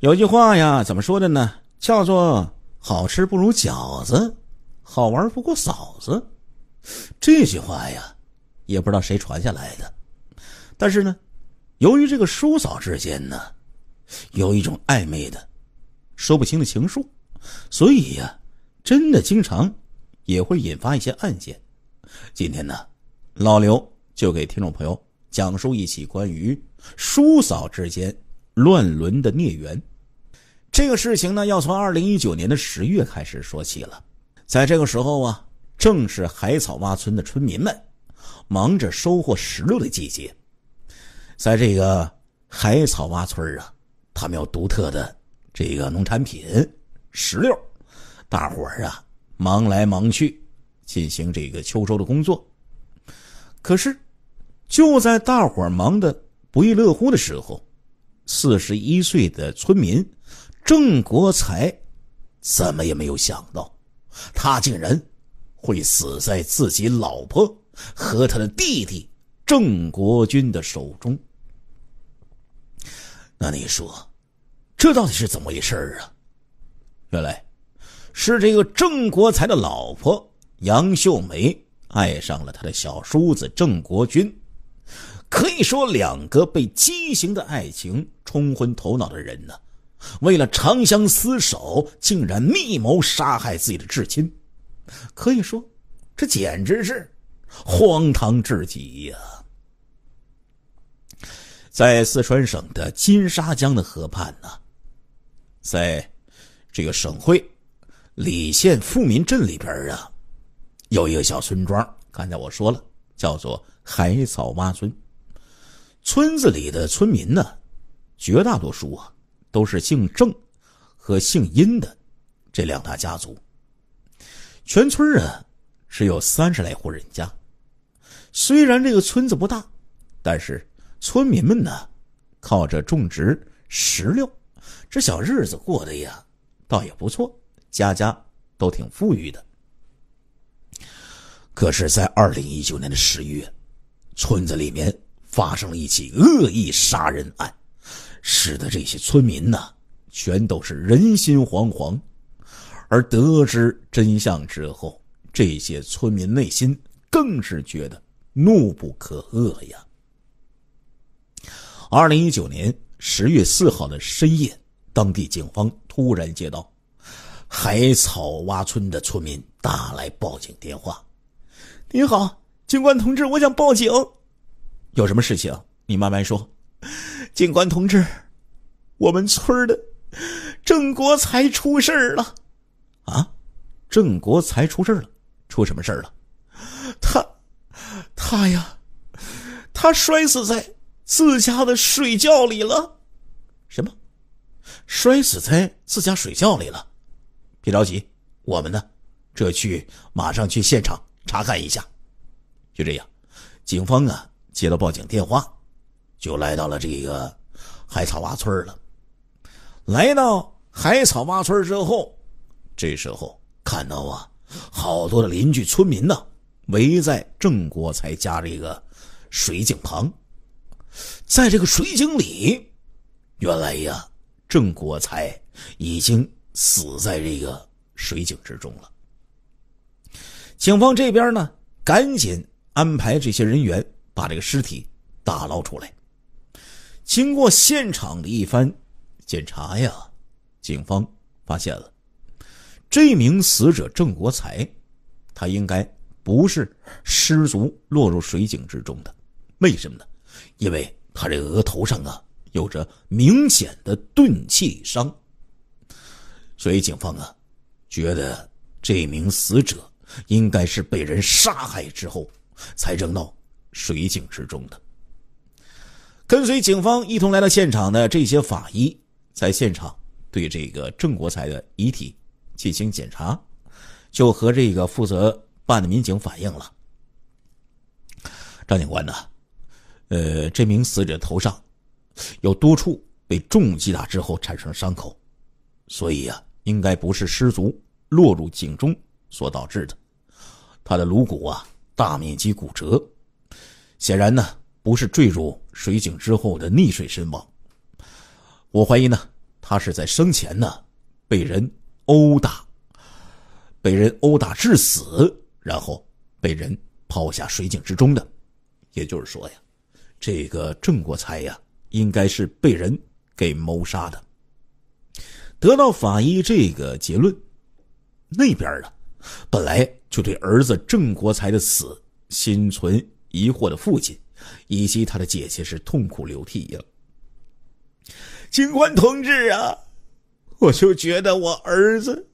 有句话呀，怎么说的呢？叫做“好吃不如饺子，好玩不过嫂子”。这句话呀，也不知道谁传下来的。但是呢，由于这个叔嫂之间呢，有一种暧昧的、说不清的情愫，所以呀，真的经常也会引发一些案件。今天呢，老刘就给听众朋友讲述一起关于叔嫂之间。乱伦的孽缘，这个事情呢，要从二零一九年的十月开始说起了。在这个时候啊，正是海草洼村的村民们忙着收获石榴的季节。在这个海草洼村啊，他们有独特的这个农产品石榴，大伙儿啊忙来忙去进行这个秋收的工作。可是，就在大伙儿忙的不亦乐乎的时候。四十一岁的村民郑国才，怎么也没有想到，他竟然会死在自己老婆和他的弟弟郑国军的手中。那你说，这到底是怎么回事啊？原来，是这个郑国才的老婆杨秀梅爱上了他的小叔子郑国军。可以说，两个被畸形的爱情冲昏头脑的人呢，为了长相厮守，竟然密谋杀害自己的至亲。可以说，这简直是荒唐至极呀！在四川省的金沙江的河畔呢，在这个省会礼县富民镇里边啊，有一个小村庄，刚才我说了，叫做海草洼村。村子里的村民呢，绝大多数啊都是姓郑和姓殷的这两大家族。全村啊只有三十来户人家，虽然这个村子不大，但是村民们呢，靠着种植石榴，这小日子过得呀，倒也不错，家家都挺富裕的。可是，在二零一九年的十一月，村子里面。发生了一起恶意杀人案，使得这些村民呢，全都是人心惶惶。而得知真相之后，这些村民内心更是觉得怒不可遏呀。二零一九年十月四号的深夜，当地警方突然接到海草洼村的村民打来报警电话：“你好，警官同志，我想报警。”有什么事情，你慢慢说，警 官同志，我们村的郑国才出事了，啊，郑国才出事了，出什么事了？他，他呀，他摔死在自家的水窖里了，什么？摔死在自家水窖里了？别着急，我们呢，这去马上去现场查看一下。就这样，警方啊。接到报警电话，就来到了这个海草洼村了。来到海草洼村之后，这时候看到啊，好多的邻居村民呢，围在郑国才家这个水井旁。在这个水井里，原来呀，郑国才已经死在这个水井之中了。警方这边呢，赶紧安排这些人员。把这个尸体打捞出来，经过现场的一番检查呀，警方发现了这名死者郑国才，他应该不是失足落入水井之中的。为什么呢？因为他这额头上啊有着明显的钝器伤，所以警方啊觉得这名死者应该是被人杀害之后才扔到。水井之中的，跟随警方一同来到现场的这些法医，在现场对这个郑国才的遗体进行检查，就和这个负责办的民警反映了。张警官呢，呃，这名死者头上有多处被重击打之后产生伤口，所以啊，应该不是失足落入井中所导致的。他的颅骨啊，大面积骨折。显然呢，不是坠入水井之后的溺水身亡。我怀疑呢，他是在生前呢被人殴打，被人殴打致死，然后被人抛下水井之中的。也就是说呀，这个郑国才呀，应该是被人给谋杀的。得到法医这个结论，那边呢本来就对儿子郑国才的死心存。疑惑的父亲，以及他的姐姐是痛哭流涕呀。警官同志啊，我就觉得我儿子，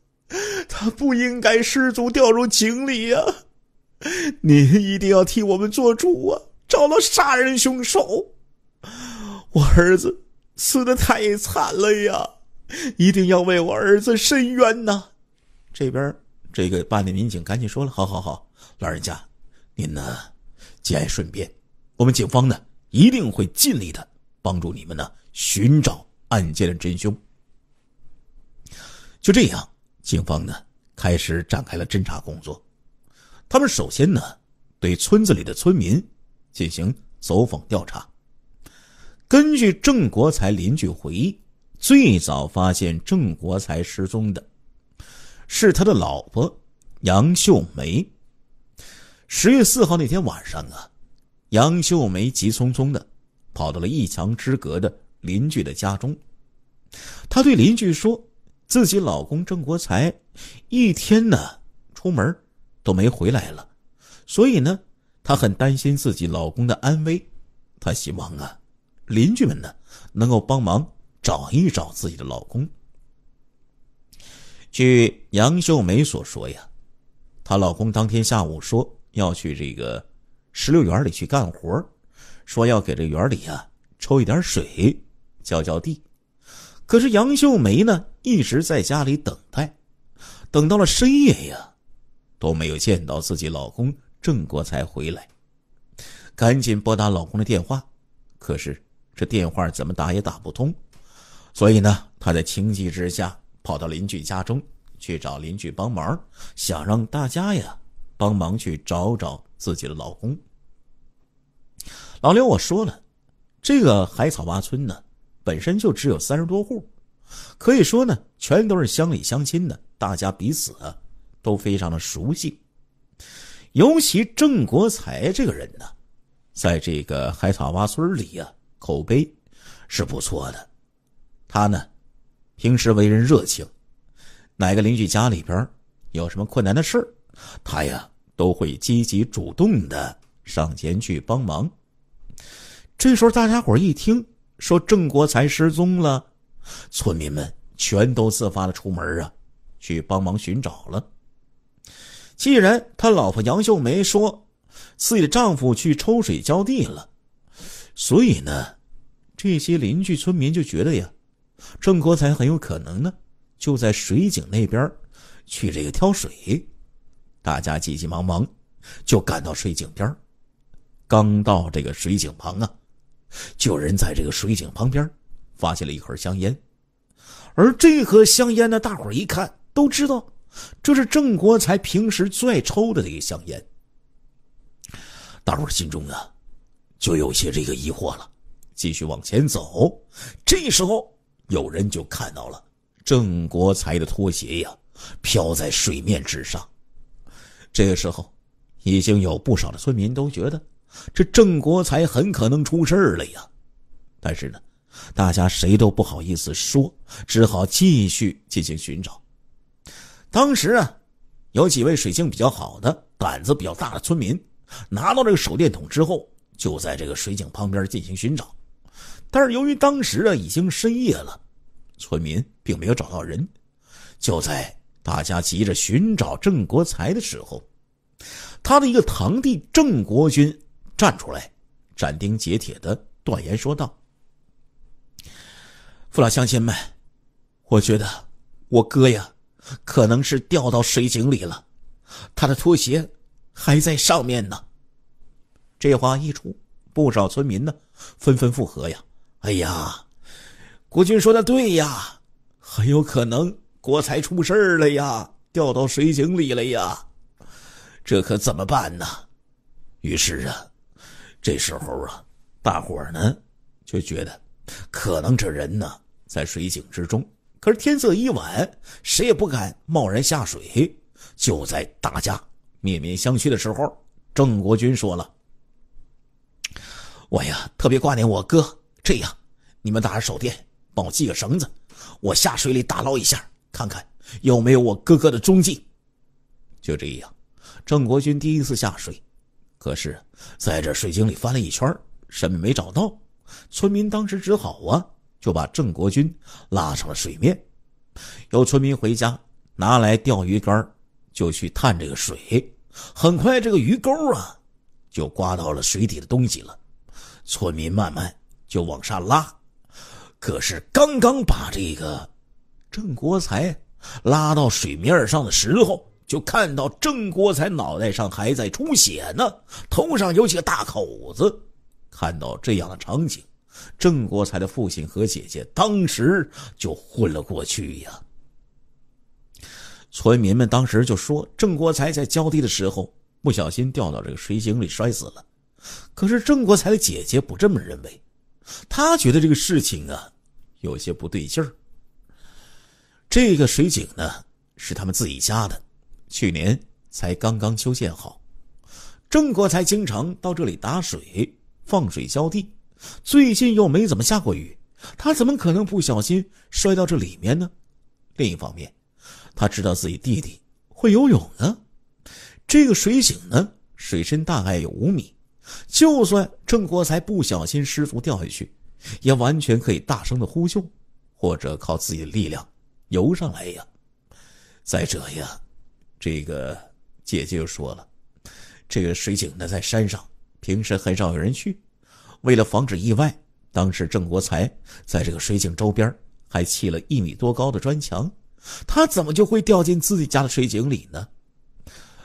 他不应该失足掉入井里呀。您一定要替我们做主啊，找到杀人凶手。我儿子死的太惨了呀，一定要为我儿子伸冤呐。这边这个办案民警赶紧说了，好好好，老人家，您呢？节哀顺变，我们警方呢一定会尽力的帮助你们呢寻找案件的真凶。就这样，警方呢开始展开了侦查工作，他们首先呢对村子里的村民进行走访调查。根据郑国才邻居回忆，最早发现郑国才失踪的，是他的老婆杨秀梅。十月四号那天晚上啊，杨秀梅急匆匆的跑到了一墙之隔的邻居的家中。她对邻居说：“自己老公郑国才一天呢出门都没回来了，所以呢，她很担心自己老公的安危。她希望啊，邻居们呢能够帮忙找一找自己的老公。”据杨秀梅所说呀，她老公当天下午说。要去这个石榴园里去干活，说要给这园里啊抽一点水，浇浇地。可是杨秀梅呢一直在家里等待，等到了深夜呀，都没有见到自己老公郑国才回来。赶紧拨打老公的电话，可是这电话怎么打也打不通。所以呢，她在情急之下跑到邻居家中去找邻居帮忙，想让大家呀。帮忙去找找自己的老公。老刘，我说了，这个海草洼村呢，本身就只有三十多户，可以说呢，全都是乡里乡亲的，大家彼此都非常的熟悉。尤其郑国才这个人呢，在这个海草洼村里呀，口碑是不错的。他呢，平时为人热情，哪个邻居家里边有什么困难的事他呀。都会积极主动的上前去帮忙。这时候，大家伙一听说郑国才失踪了，村民们全都自发的出门啊，去帮忙寻找了。既然他老婆杨秀梅说自己的丈夫去抽水浇地了，所以呢，这些邻居村民就觉得呀，郑国才很有可能呢就在水井那边去这个挑水。大家急急忙忙，就赶到水井边刚到这个水井旁啊，就有人在这个水井旁边发现了一盒香烟。而这盒香烟呢，大伙一看都知道，这是郑国才平时最爱抽的这个香烟。大伙心中啊，就有些这个疑惑了。继续往前走，这时候有人就看到了郑国才的拖鞋呀，飘在水面之上。这个时候，已经有不少的村民都觉得，这郑国才很可能出事了呀。但是呢，大家谁都不好意思说，只好继续进行寻找。当时啊，有几位水性比较好的、胆子比较大的村民，拿到这个手电筒之后，就在这个水井旁边进行寻找。但是由于当时啊已经深夜了，村民并没有找到人，就在。大家急着寻找郑国才的时候，他的一个堂弟郑国军站出来，斩钉截铁的断言说道：“父老乡亲们，我觉得我哥呀，可能是掉到水井里了，他的拖鞋还在上面呢。”这话一出，不少村民呢纷纷附和呀：“哎呀，国军说的对呀，很有可能。”国才出事了呀，掉到水井里了呀，这可怎么办呢？于是啊，这时候啊，大伙儿呢就觉得，可能这人呢在水井之中。可是天色已晚，谁也不敢贸然下水。就在大家面面相觑的时候，郑国军说了：“我呀特别挂念我哥，这样，你们打着手电帮我系个绳子，我下水里打捞一下。”看看有没有我哥哥的踪迹。就这样，郑国军第一次下水，可是在这水井里翻了一圈什么没找到。村民当时只好啊，就把郑国军拉上了水面。有村民回家拿来钓鱼竿，就去探这个水。很快，这个鱼钩啊，就刮到了水底的东西了。村民慢慢就往上拉，可是刚刚把这个。郑国才拉到水面上的时候，就看到郑国才脑袋上还在出血呢，头上有几个大口子。看到这样的场景，郑国才的父亲和姐姐当时就昏了过去呀。村民们当时就说，郑国才在浇地的时候不小心掉到这个水井里摔死了。可是郑国才的姐姐不这么认为，她觉得这个事情啊有些不对劲儿。这个水井呢是他们自己家的，去年才刚刚修建好。郑国才经常到这里打水、放水浇地，最近又没怎么下过雨，他怎么可能不小心摔到这里面呢？另一方面，他知道自己弟弟会游泳呢。这个水井呢，水深大概有五米，就算郑国才不小心失足掉下去，也完全可以大声的呼救，或者靠自己的力量。游上来呀！再者呀，这个姐姐又说了，这个水井呢在山上，平时很少有人去。为了防止意外，当时郑国才在这个水井周边还砌了一米多高的砖墙。他怎么就会掉进自己家的水井里呢？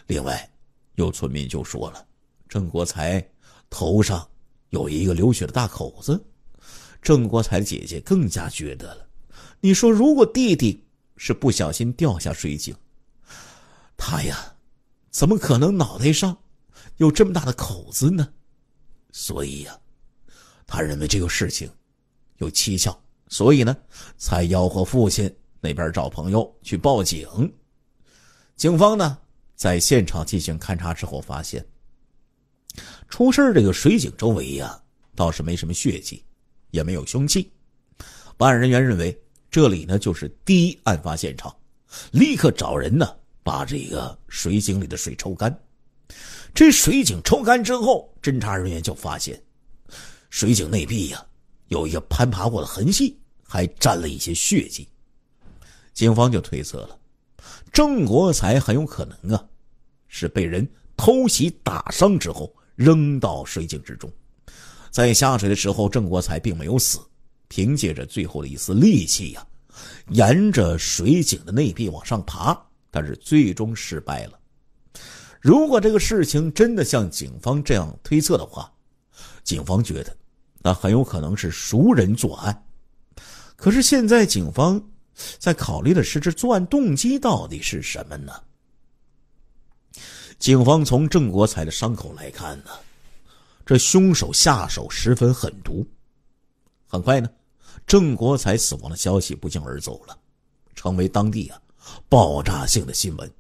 另外，有村民就说了，郑国才头上有一个流血的大口子。郑国才姐姐更加觉得了。你说，如果弟弟是不小心掉下水井，他呀，怎么可能脑袋上有这么大的口子呢？所以呀，他认为这个事情有蹊跷，所以呢，才吆喝父亲那边找朋友去报警。警方呢，在现场进行勘查之后，发现出事这个水井周围呀，倒是没什么血迹，也没有凶器。办案人员认为。这里呢就是第一案发现场，立刻找人呢把这个水井里的水抽干。这水井抽干之后，侦查人员就发现，水井内壁呀有一个攀爬过的痕迹，还沾了一些血迹。警方就推测了，郑国才很有可能啊，是被人偷袭打伤之后扔到水井之中。在下水的时候，郑国才并没有死，凭借着最后的一丝力气呀。沿着水井的内壁往上爬，但是最终失败了。如果这个事情真的像警方这样推测的话，警方觉得，那很有可能是熟人作案。可是现在警方在考虑的是，这作案动机到底是什么呢？警方从郑国才的伤口来看呢，这凶手下手十分狠毒。很快呢。郑国才死亡的消息不胫而走了，成为当地啊爆炸性的新闻。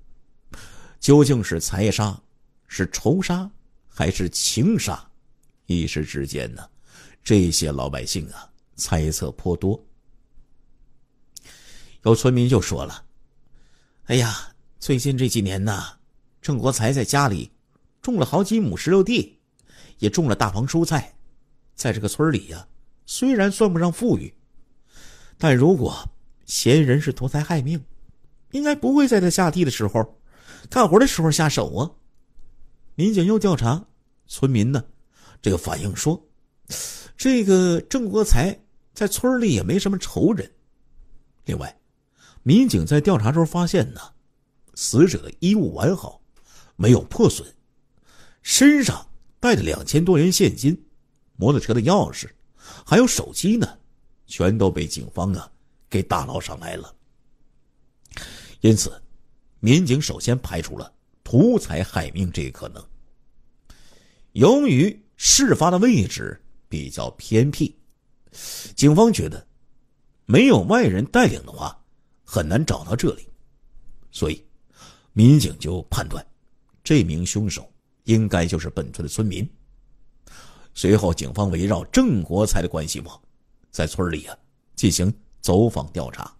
究竟是财杀，是仇杀，还是情杀？一时之间呢，这些老百姓啊，猜测颇多。有村民就说了：“哎呀，最近这几年呢，郑国才在家里种了好几亩石榴地，也种了大棚蔬菜，在这个村里呀。”虽然算不上富裕，但如果嫌疑人是图财害命，应该不会在他下地的时候、干活的时候下手啊。民警又调查村民呢，这个反映说，这个郑国才在村里也没什么仇人。另外，民警在调查中发现呢，死者的衣物完好，没有破损，身上带着两千多元现金、摩托车的钥匙。还有手机呢，全都被警方啊给打捞上来了。因此，民警首先排除了图财害命这一可能。由于事发的位置比较偏僻，警方觉得没有外人带领的话，很难找到这里，所以民警就判断，这名凶手应该就是本村的村民。随后，警方围绕郑国才的关系网，在村里呀进行走访调查。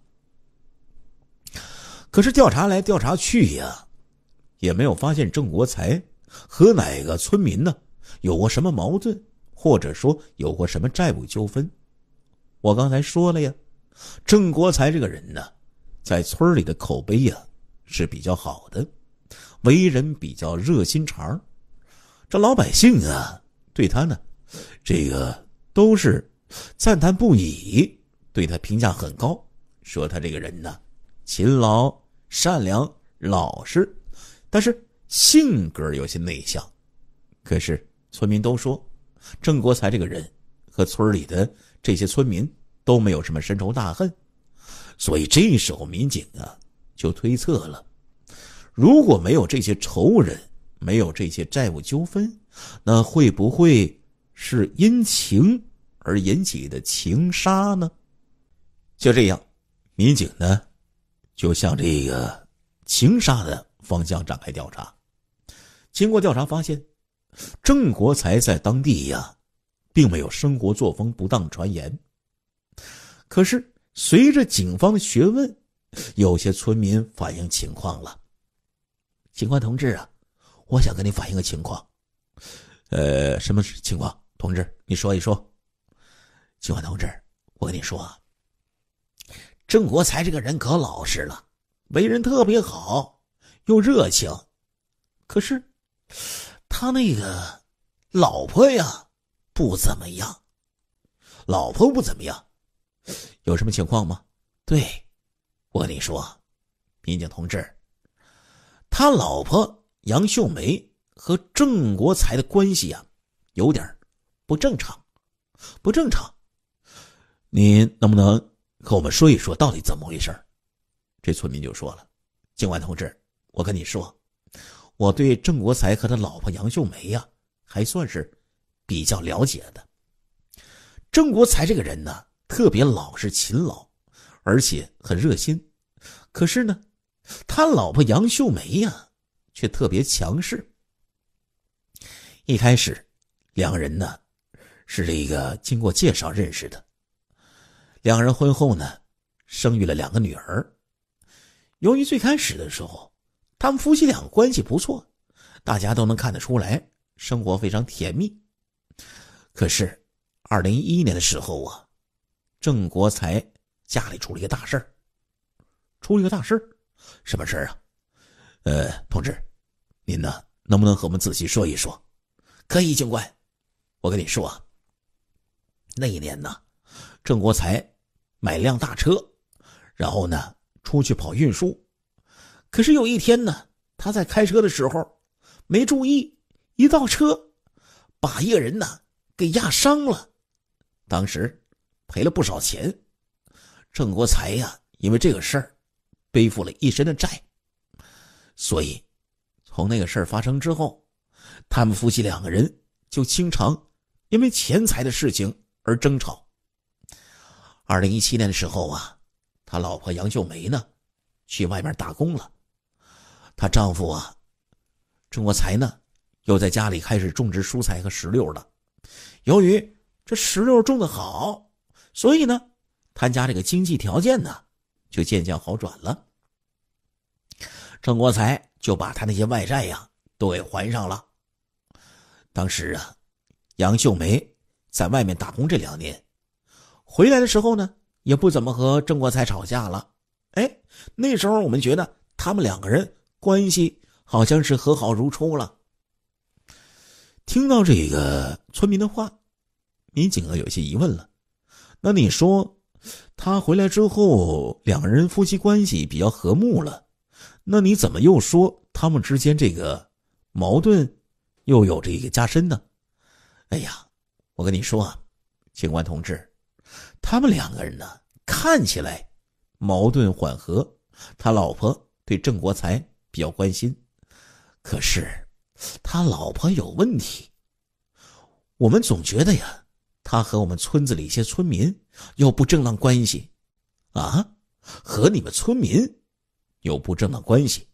可是调查来调查去呀，也没有发现郑国才和哪个村民呢有过什么矛盾，或者说有过什么债务纠纷。我刚才说了呀，郑国才这个人呢，在村里的口碑呀是比较好的，为人比较热心肠这老百姓啊，对他呢。这个都是赞叹不已，对他评价很高，说他这个人呢勤劳善良老实，但是性格有些内向。可是村民都说，郑国才这个人和村里的这些村民都没有什么深仇大恨，所以这时候民警啊就推测了：如果没有这些仇人，没有这些债务纠纷，那会不会？是因情而引起的情杀呢？就这样，民警呢，就向这个情杀的方向展开调查。经过调查发现，郑国才在当地呀，并没有生活作风不当传言。可是随着警方的询问，有些村民反映情况了。警官同志啊，我想跟你反映个情况，呃，什么情况？同志，你说一说，警官同志，我跟你说，郑国才这个人可老实了，为人特别好，又热情，可是，他那个老婆呀，不怎么样，老婆不怎么样，有什么情况吗？对，我跟你说，民警同志，他老婆杨秀梅和郑国才的关系呀，有点。不正常，不正常，你能不能和我们说一说到底怎么回事儿？这村民就说了：“警官同志，我跟你说，我对郑国才和他老婆杨秀梅呀，还算是比较了解的。郑国才这个人呢，特别老实勤劳，而且很热心。可是呢，他老婆杨秀梅呀，却特别强势。一开始，两人呢。”是这个经过介绍认识的，两人婚后呢，生育了两个女儿。由于最开始的时候，他们夫妻两个关系不错，大家都能看得出来，生活非常甜蜜。可是，二零一一年的时候啊，郑国才家里出了一个大事儿，出了个大事儿，什么事儿啊？呃，同志，您呢，能不能和我们仔细说一说？可以，警官，我跟你说啊。那一年呢，郑国才买辆大车，然后呢出去跑运输。可是有一天呢，他在开车的时候没注意，一倒车，把一个人呢给压伤了。当时赔了不少钱，郑国才呀因为这个事儿背负了一身的债。所以从那个事儿发生之后，他们夫妻两个人就经常因为钱财的事情。而争吵。二零一七年的时候啊，他老婆杨秀梅呢，去外面打工了。他丈夫啊，郑国才呢，又在家里开始种植蔬菜和石榴了。由于这石榴种的好，所以呢，他家这个经济条件呢，就渐渐好转了。郑国才就把他那些外债呀，都给还上了。当时啊，杨秀梅。在外面打工这两年，回来的时候呢，也不怎么和郑国才吵架了。哎，那时候我们觉得他们两个人关系好像是和好如初了。听到这个村民的话，民警啊有些疑问了。那你说，他回来之后，两个人夫妻关系比较和睦了，那你怎么又说他们之间这个矛盾又有这个加深呢？哎呀。我跟你说，警官同志，他们两个人呢，看起来矛盾缓和。他老婆对郑国才比较关心，可是他老婆有问题。我们总觉得呀，他和我们村子里一些村民有不正当关系，啊，和你们村民有不正当关系，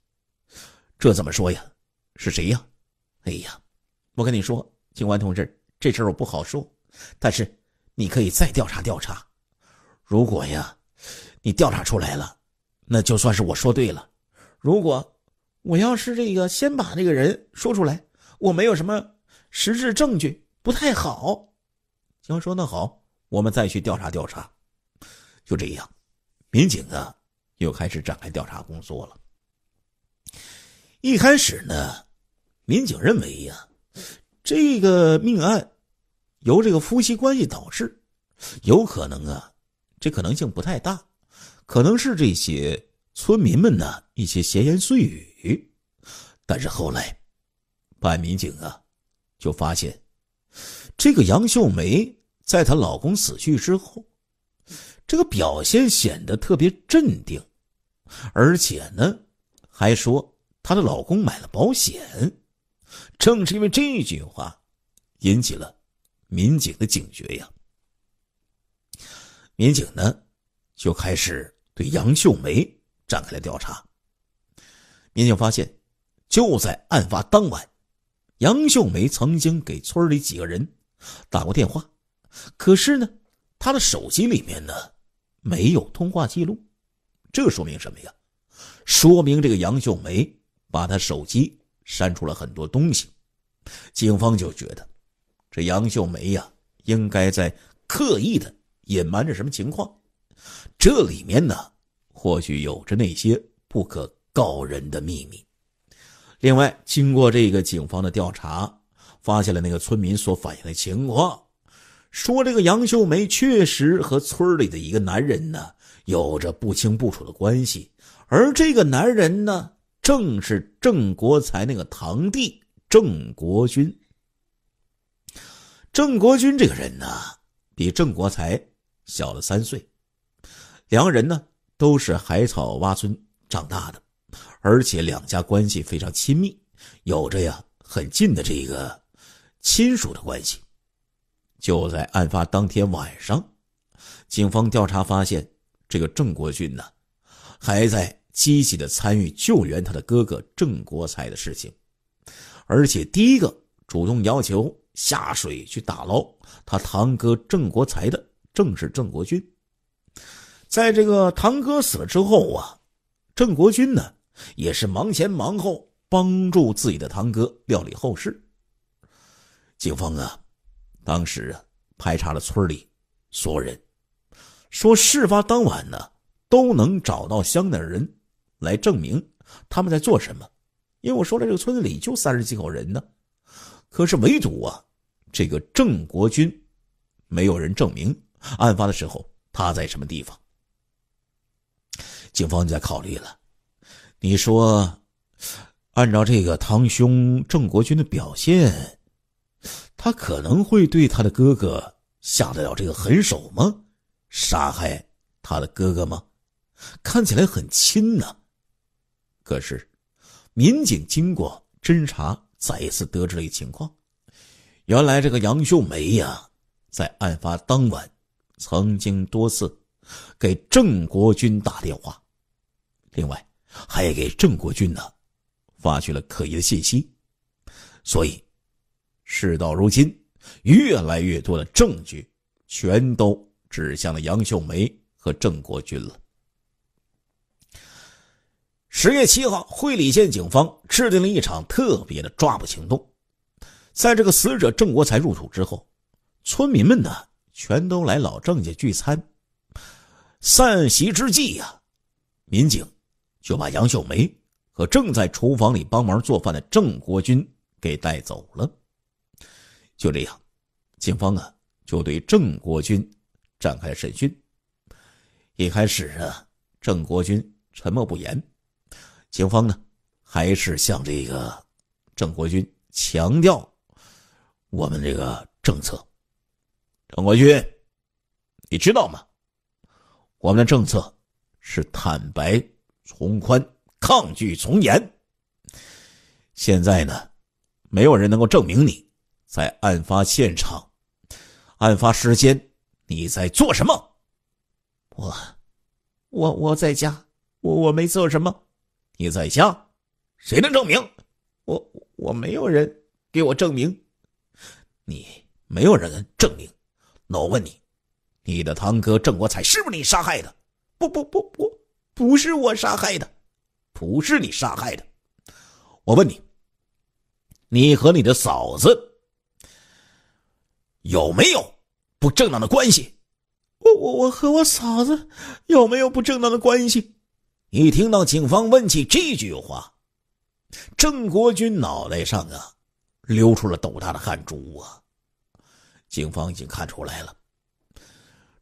这怎么说呀？是谁呀？哎呀，我跟你说，警官同志。这事儿我不好说，但是你可以再调查调查。如果呀，你调查出来了，那就算是我说对了。如果我要是这个先把这个人说出来，我没有什么实质证据，不太好。小王说：“那好，我们再去调查调查。”就这样，民警啊又开始展开调查工作了。一开始呢，民警认为呀，这个命案。由这个夫妻关系导致，有可能啊，这可能性不太大，可能是这些村民们呢一些闲言碎语。但是后来，办案民警啊，就发现，这个杨秀梅在她老公死去之后，这个表现显得特别镇定，而且呢，还说她的老公买了保险。正是因为这句话，引起了。民警的警觉呀，民警呢就开始对杨秀梅展开了调查。民警发现，就在案发当晚，杨秀梅曾经给村里几个人打过电话，可是呢，她的手机里面呢没有通话记录，这说明什么呀？说明这个杨秀梅把她手机删除了很多东西。警方就觉得。这杨秀梅呀，应该在刻意的隐瞒着什么情况，这里面呢，或许有着那些不可告人的秘密。另外，经过这个警方的调查，发现了那个村民所反映的情况，说这个杨秀梅确实和村里的一个男人呢，有着不清不楚的关系，而这个男人呢，正是郑国才那个堂弟郑国军。郑国军这个人呢，比郑国才小了三岁，两个人呢都是海草洼村长大的，而且两家关系非常亲密，有着呀很近的这个亲属的关系。就在案发当天晚上，警方调查发现，这个郑国军呢，还在积极的参与救援他的哥哥郑国才的事情，而且第一个主动要求。下水去打捞他堂哥郑国才的，正是郑国军。在这个堂哥死了之后啊，郑国军呢也是忙前忙后，帮助自己的堂哥料理后事。警方啊，当时啊排查了村里所有人，说事发当晚呢都能找到乡里人来证明他们在做什么，因为我说了，这个村子里就三十几口人呢。可是，唯独啊，这个郑国军，没有人证明案发的时候他在什么地方。警方在考虑了，你说，按照这个堂兄郑国军的表现，他可能会对他的哥哥下得了这个狠手吗？杀害他的哥哥吗？看起来很亲呢，可是，民警经过侦查。再一次得知了一情况，原来这个杨秀梅呀，在案发当晚曾经多次给郑国军打电话，另外还给郑国军呢发去了可疑的信息，所以事到如今，越来越多的证据全都指向了杨秀梅和郑国军了。十月七号，会理县警方制定了一场特别的抓捕行动。在这个死者郑国才入土之后，村民们呢全都来老郑家聚餐。散席之际呀，民警就把杨秀梅和正在厨房里帮忙做饭的郑国军给带走了。就这样，警方啊就对郑国军展开审讯。一开始啊，郑国军沉默不言。警方呢，还是向这个郑国军强调我们这个政策。郑国军，你知道吗？我们的政策是坦白从宽，抗拒从严。现在呢，没有人能够证明你在案发现场、案发时间你在做什么。我，我我在家，我我没做什么。你在家，谁能证明？我我没有人给我证明，你没有人证明。那我问你，你的堂哥郑国才是不是你杀害的？不不不不，不是我杀害的，不是你杀害的。我问你，你和你的嫂子有没有不正当的关系？我我我和我嫂子有没有不正当的关系？一听到警方问起这句话，郑国军脑袋上啊流出了斗大的汗珠啊！警方已经看出来了，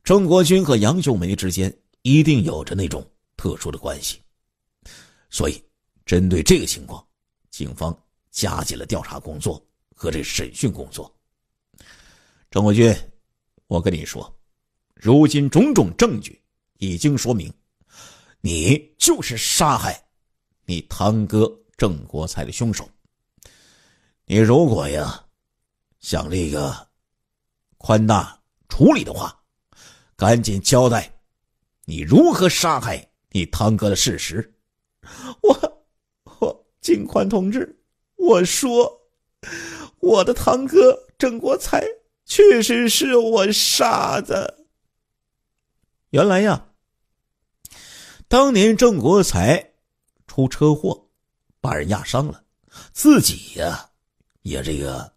郑国军和杨秀梅之间一定有着那种特殊的关系，所以针对这个情况，警方加紧了调查工作和这审讯工作。郑国军，我跟你说，如今种种证据已经说明。你就是杀害你堂哥郑国才的凶手。你如果呀想立个宽大处理的话，赶紧交代你如何杀害你堂哥的事实。我，我金宽同志，我说我的堂哥郑国才确实是我杀的。原来呀。当年郑国才出车祸，把人压伤了，自己呀也这个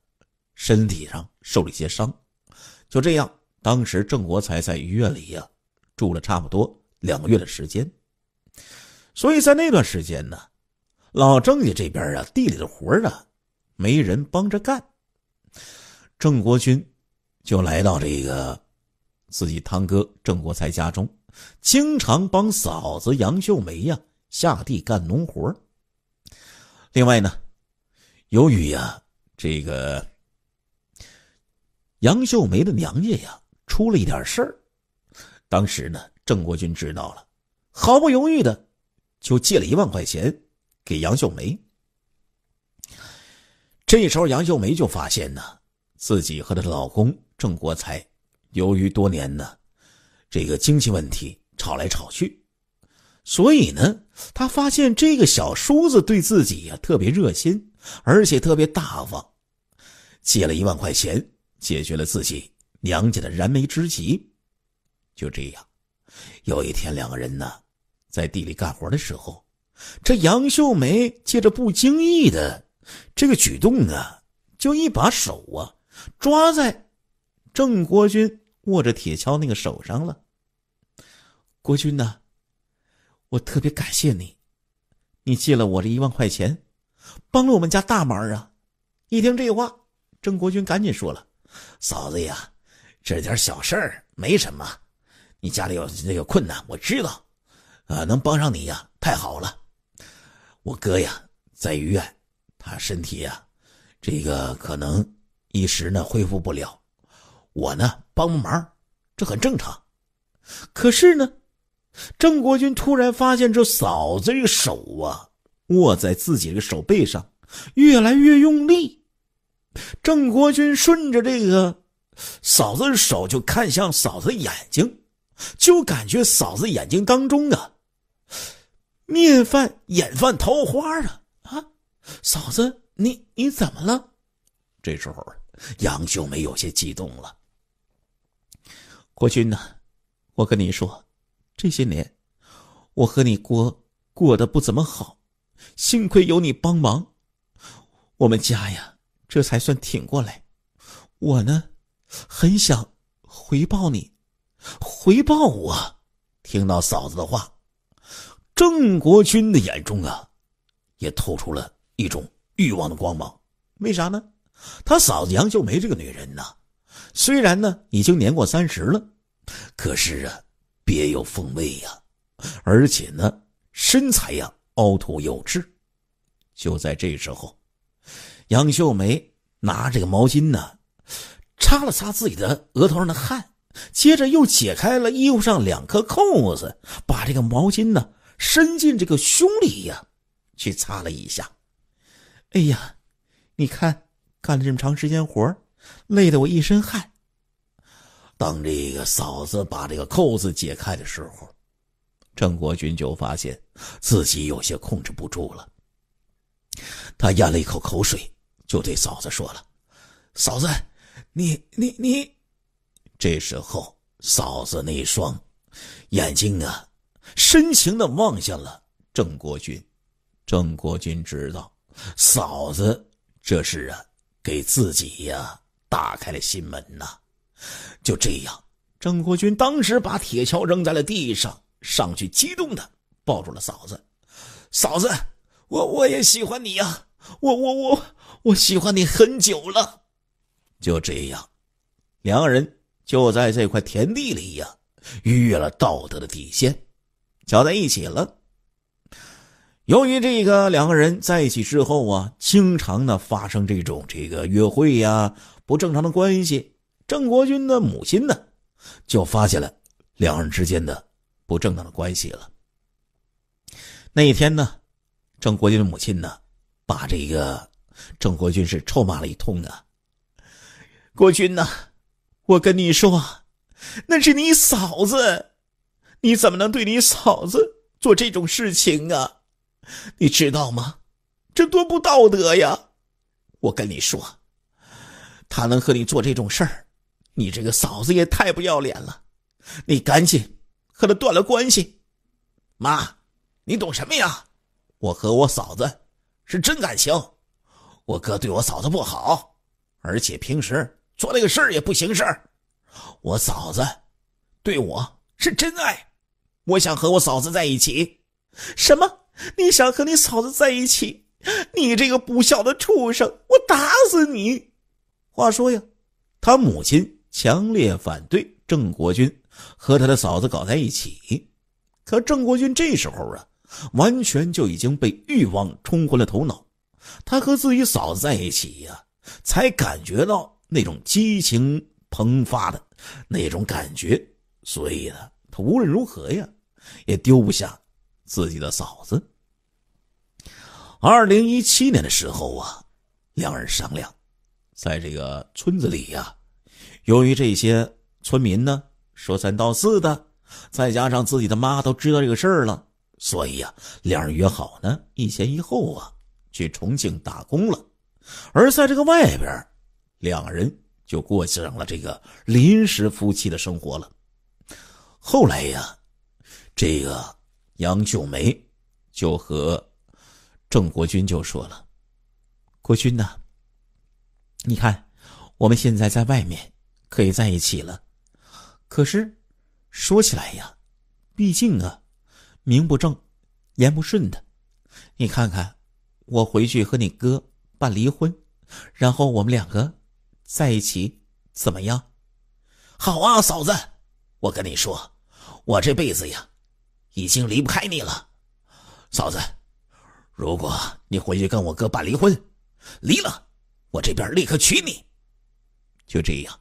身体上受了一些伤，就这样，当时郑国才在医院里呀住了差不多两个月的时间。所以在那段时间呢，老郑家这边啊地里的活啊没人帮着干，郑国军就来到这个自己堂哥郑国才家中。经常帮嫂子杨秀梅呀下地干农活另外呢，由于呀，这个杨秀梅的娘家呀出了一点事儿，当时呢，郑国军知道了，毫不犹豫的就借了一万块钱给杨秀梅。这时候，杨秀梅就发现呢，自己和她的老公郑国才，由于多年呢。这个经济问题吵来吵去，所以呢，他发现这个小叔子对自己呀特别热心，而且特别大方，借了一万块钱解决了自己娘家的燃眉之急。就这样，有一天，两个人呢在地里干活的时候，这杨秀梅借着不经意的这个举动啊，就一把手啊抓在郑国军。握着铁锹那个手上了，国军呐，我特别感谢你，你借了我这一万块钱，帮了我们家大忙啊！一听这话，郑国军赶紧说了：“嫂子呀，这点小事儿没什么，你家里有那个困难我知道，啊，能帮上你呀，太好了。我哥呀在医院，他身体呀，这个可能一时呢恢复不了。”我呢，帮帮忙，这很正常。可是呢，郑国军突然发现这嫂子这个手啊，握在自己这个手背上，越来越用力。郑国军顺着这个嫂子的手，就看向嫂子的眼睛，就感觉嫂子眼睛当中啊，面泛眼泛桃花啊啊！嫂子，你你怎么了？这时候，杨秀梅有些激动了。国军呐，我跟你说，这些年我和你郭过得不怎么好，幸亏有你帮忙，我们家呀这才算挺过来。我呢很想回报你，回报我。听到嫂子的话，郑国军的眼中啊也透出了一种欲望的光芒。为啥呢？他嫂子杨秀梅这个女人呢？虽然呢已经年过三十了，可是啊，别有风味呀，而且呢，身材呀凹凸有致。就在这时候，杨秀梅拿这个毛巾呢，擦了擦自己的额头上的汗，接着又解开了衣服上两颗扣子，把这个毛巾呢伸进这个胸里呀，去擦了一下。哎呀，你看干了这么长时间活儿。累得我一身汗。当这个嫂子把这个扣子解开的时候，郑国军就发现自己有些控制不住了。他咽了一口口水，就对嫂子说了：“嫂子，你、你、你。”这时候，嫂子那双眼睛啊，深情地望向了郑国军。郑国军知道，嫂子这是啊，给自己呀。打开了心门呐，就这样，郑国军当时把铁锹扔在了地上，上去激动的抱住了嫂子。嫂子，我我也喜欢你呀，我我我我喜欢你很久了。就这样，两个人就在这块田地里呀，逾越了道德的底线，搅在一起了。由于这个两个人在一起之后啊，经常呢发生这种这个约会呀。不正常的关系，郑国军的母亲呢，就发现了两人之间的不正当的关系了。那一天呢，郑国军的母亲呢，把这个郑国军是臭骂了一通啊。国军呐，我跟你说，那是你嫂子，你怎么能对你嫂子做这种事情啊？你知道吗？这多不道德呀！我跟你说。他能和你做这种事儿，你这个嫂子也太不要脸了！你赶紧和他断了关系。妈，你懂什么呀？我和我嫂子是真感情。我哥对我嫂子不好，而且平时做那个事儿也不行事儿。我嫂子对我是真爱，我想和我嫂子在一起。什么？你想和你嫂子在一起？你这个不孝的畜生！我打死你！话说呀，他母亲强烈反对郑国军和他的嫂子搞在一起。可郑国军这时候啊，完全就已经被欲望冲昏了头脑。他和自己嫂子在一起呀，才感觉到那种激情迸发的那种感觉。所以呢，他无论如何呀，也丢不下自己的嫂子。二零一七年的时候啊，两人商量。在这个村子里呀，由于这些村民呢说三道四的，再加上自己的妈都知道这个事儿了，所以呀，两人约好呢，一前一后啊，去重庆打工了。而在这个外边，两人就过上了这个临时夫妻的生活了。后来呀，这个杨秀梅就和郑国军就说了：“国军呐。”你看，我们现在在外面可以在一起了，可是说起来呀，毕竟啊，名不正言不顺的。你看看，我回去和你哥办离婚，然后我们两个在一起怎么样？好啊，嫂子，我跟你说，我这辈子呀，已经离不开你了。嫂子，如果你回去跟我哥办离婚，离了。我这边立刻娶你。就这样，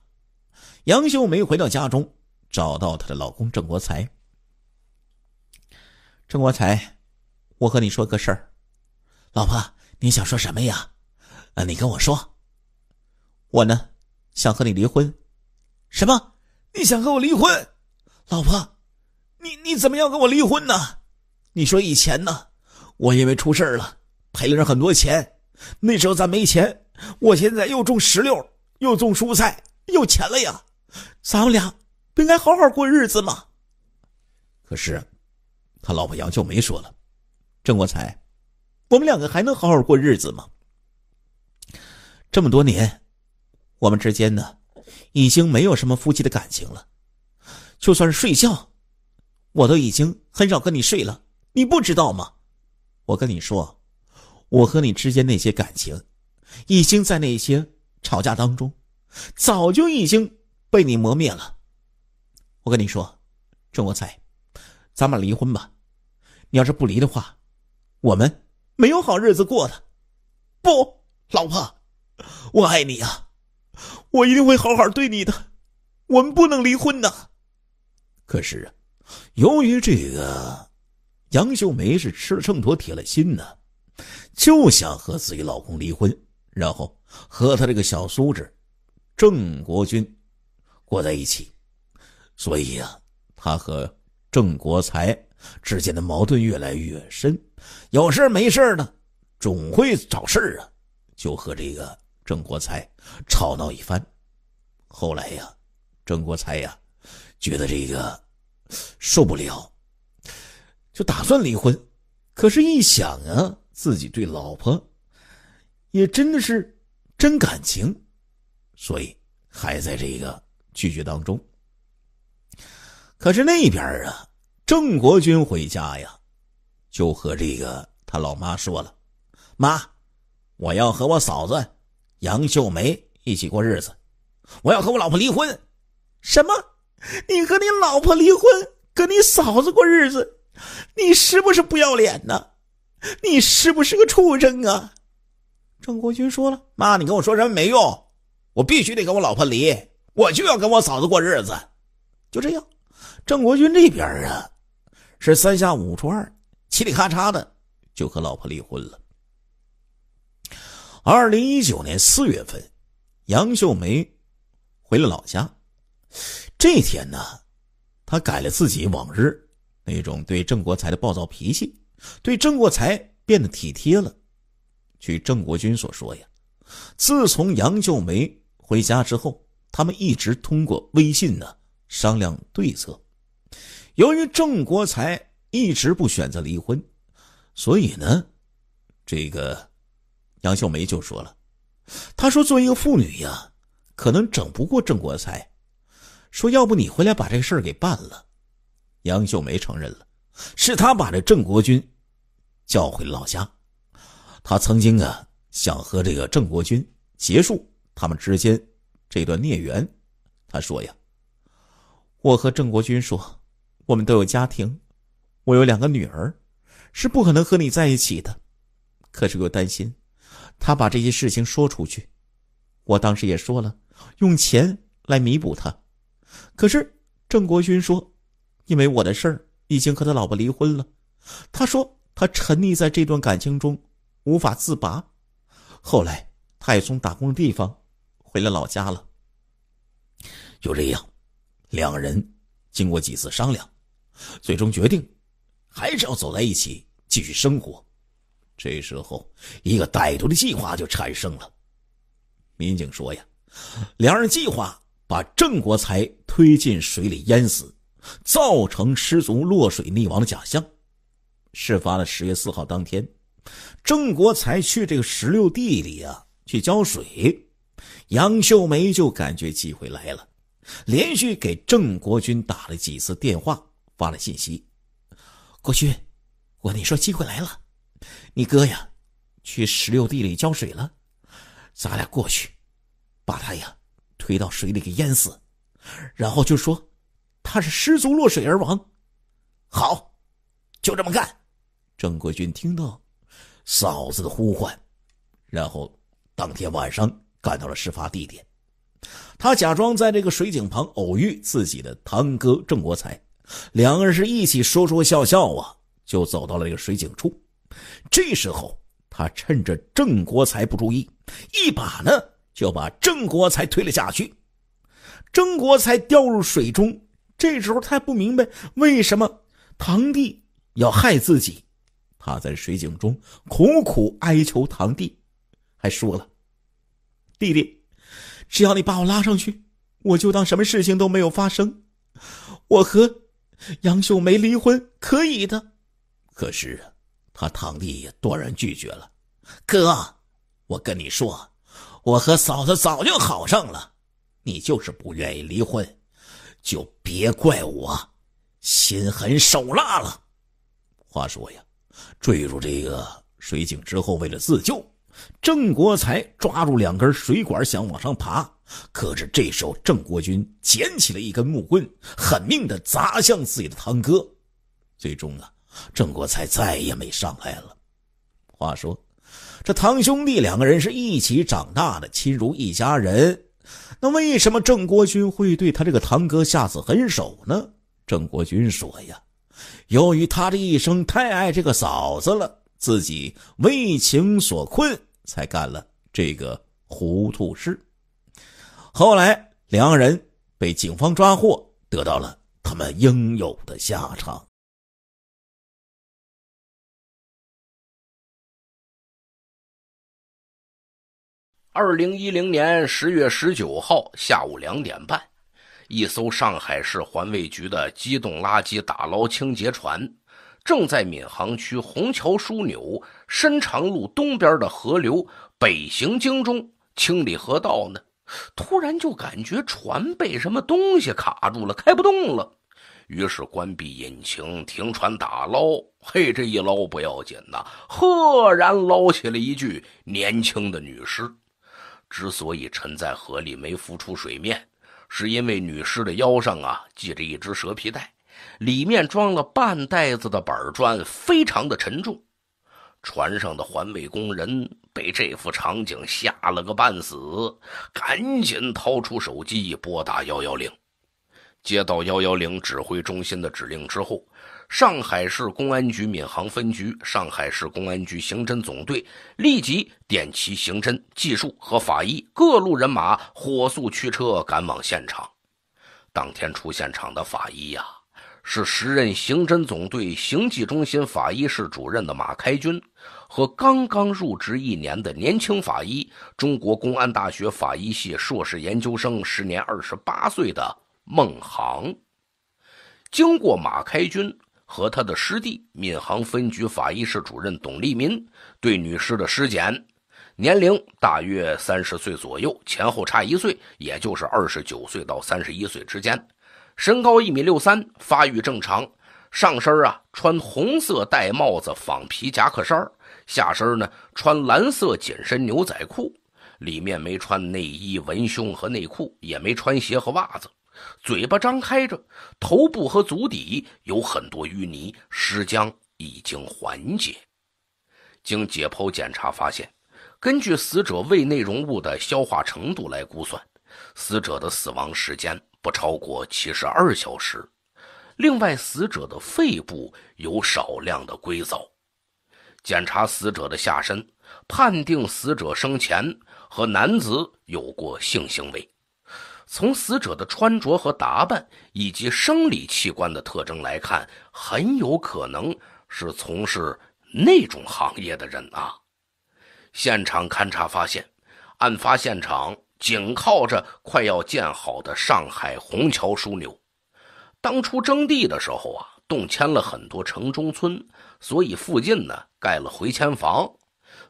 杨秀梅回到家中，找到她的老公郑国才。郑国才，我和你说个事儿。老婆，你想说什么呀？啊，你跟我说。我呢，想和你离婚。什么？你想和我离婚？老婆，你你怎么要跟我离婚呢？你说以前呢，我因为出事了，赔了人很多钱，那时候咱没钱。我现在又种石榴，又种蔬菜，有钱了呀！咱们俩不应该好好过日子吗？可是，他老婆杨秀梅说了：“郑国才，我们两个还能好好过日子吗？这么多年，我们之间呢，已经没有什么夫妻的感情了。就算是睡觉，我都已经很少跟你睡了。你不知道吗？我跟你说，我和你之间那些感情。”已经在那些吵架当中，早就已经被你磨灭了。我跟你说，郑国才，咱们离婚吧。你要是不离的话，我们没有好日子过的。不，老婆，我爱你啊，我一定会好好对你的。我们不能离婚呐。可是啊，由于这个杨秀梅是吃了秤砣铁了心呢，就想和自己老公离婚。然后和他这个小叔子郑国军过在一起，所以呀，他和郑国才之间的矛盾越来越深。有事没事呢，总会找事啊，就和这个郑国才吵闹一番。后来呀，郑国才呀觉得这个受不了，就打算离婚。可是，一想啊，自己对老婆。也真的是真感情，所以还在这个拒绝当中。可是那边啊，郑国军回家呀，就和这个他老妈说了：“妈，我要和我嫂子杨秀梅一起过日子，我要和我老婆离婚。”“什么？你和你老婆离婚，跟你嫂子过日子？你是不是不要脸呢？你是不是个畜生啊？”郑国军说了：“妈，你跟我说什么没用，我必须得跟我老婆离，我就要跟我嫂子过日子。”就这样，郑国军这边啊，是三下五除二，嘁里咔嚓的就和老婆离婚了。二零一九年四月份，杨秀梅回了老家。这天呢，她改了自己往日那种对郑国才的暴躁脾气，对郑国才变得体贴了。据郑国军所说呀，自从杨秀梅回家之后，他们一直通过微信呢商量对策。由于郑国才一直不选择离婚，所以呢，这个杨秀梅就说了：“她说作为一个妇女呀，可能整不过郑国才，说要不你回来把这事儿给办了。”杨秀梅承认了，是他把这郑国军叫回老家。他曾经啊，想和这个郑国军结束他们之间这段孽缘。他说：“呀，我和郑国军说，我们都有家庭，我有两个女儿，是不可能和你在一起的。可是又担心，他把这些事情说出去。我当时也说了，用钱来弥补他。可是郑国军说，因为我的事儿已经和他老婆离婚了。他说他沉溺在这段感情中。”无法自拔，后来他也从打工的地方回了老家了。就这样，两人经过几次商量，最终决定还是要走在一起继续生活。这时候，一个歹毒的计划就产生了。民警说：“呀，两人计划把郑国才推进水里淹死，造成失足落水溺亡的假象。”事发的十月四号当天。郑国才去这个石榴地里啊，去浇水，杨秀梅就感觉机会来了，连续给郑国军打了几次电话，发了信息。国军，我跟你说机会来了，你哥呀，去石榴地里浇水了，咱俩过去，把他呀推到水里给淹死，然后就说他是失足落水而亡。好，就这么干。郑国军听到。嫂子的呼唤，然后当天晚上赶到了事发地点。他假装在这个水井旁偶遇自己的堂哥郑国才，两个人是一起说说笑笑啊，就走到了这个水井处。这时候，他趁着郑国才不注意，一把呢就把郑国才推了下去。郑国才掉入水中，这时候他不明白为什么堂弟要害自己。他在水井中苦苦哀求堂弟，还说了：“弟弟，只要你把我拉上去，我就当什么事情都没有发生。我和杨秀梅离婚可以的。”可是他堂弟也断然拒绝了：“哥，我跟你说，我和嫂子早就好上了，你就是不愿意离婚，就别怪我心狠手辣了。”话说呀。坠入这个水井之后，为了自救，郑国才抓住两根水管想往上爬。可是这时候，郑国军捡起了一根木棍，狠命地砸向自己的堂哥。最终啊，郑国才再也没上来。了话说，这堂兄弟两个人是一起长大的，亲如一家人。那为什么郑国军会对他这个堂哥下此狠手呢？郑国军说呀。由于他这一生太爱这个嫂子了，自己为情所困，才干了这个糊涂事。后来，两人被警方抓获，得到了他们应有的下场。二零一零年十月十九号下午两点半。一艘上海市环卫局的机动垃圾打捞清洁船，正在闵行区虹桥枢纽申长路东边的河流北行经中清理河道呢。突然就感觉船被什么东西卡住了，开不动了。于是关闭引擎，停船打捞。嘿，这一捞不要紧呐，赫然捞起了一具年轻的女尸。之所以沉在河里没浮出水面。是因为女尸的腰上啊系着一只蛇皮袋，里面装了半袋子的板砖，非常的沉重。船上的环卫工人被这幅场景吓了个半死，赶紧掏出手机拨打幺幺零。接到幺幺零指挥中心的指令之后。上海市公安局闵行分局、上海市公安局刑侦总队立即点齐刑侦技术和法医各路人马，火速驱车赶往现场。当天出现场的法医呀，是时任刑侦总队刑技中心法医室主任的马开军，和刚刚入职一年的年轻法医、中国公安大学法医系硕士研究生，时年二十八岁的孟航。经过马开军。和他的师弟，闵行分局法医室主任董立民，对女尸的尸检，年龄大约三十岁左右，前后差一岁，也就是二十九岁到三十一岁之间，身高一米六三，发育正常，上身啊穿红色戴帽子仿皮夹克衫，下身呢穿蓝色紧身牛仔裤，里面没穿内衣、文胸和内裤，也没穿鞋和袜子。嘴巴张开着，头部和足底有很多淤泥，尸僵已经缓解。经解剖检查发现，根据死者胃内容物的消化程度来估算，死者的死亡时间不超过七十二小时。另外，死者的肺部有少量的硅藻。检查死者的下身，判定死者生前和男子有过性行为。从死者的穿着和打扮，以及生理器官的特征来看，很有可能是从事那种行业的人啊。现场勘查发现，案发现场紧靠着快要建好的上海虹桥枢纽。当初征地的时候啊，动迁了很多城中村，所以附近呢盖了回迁房。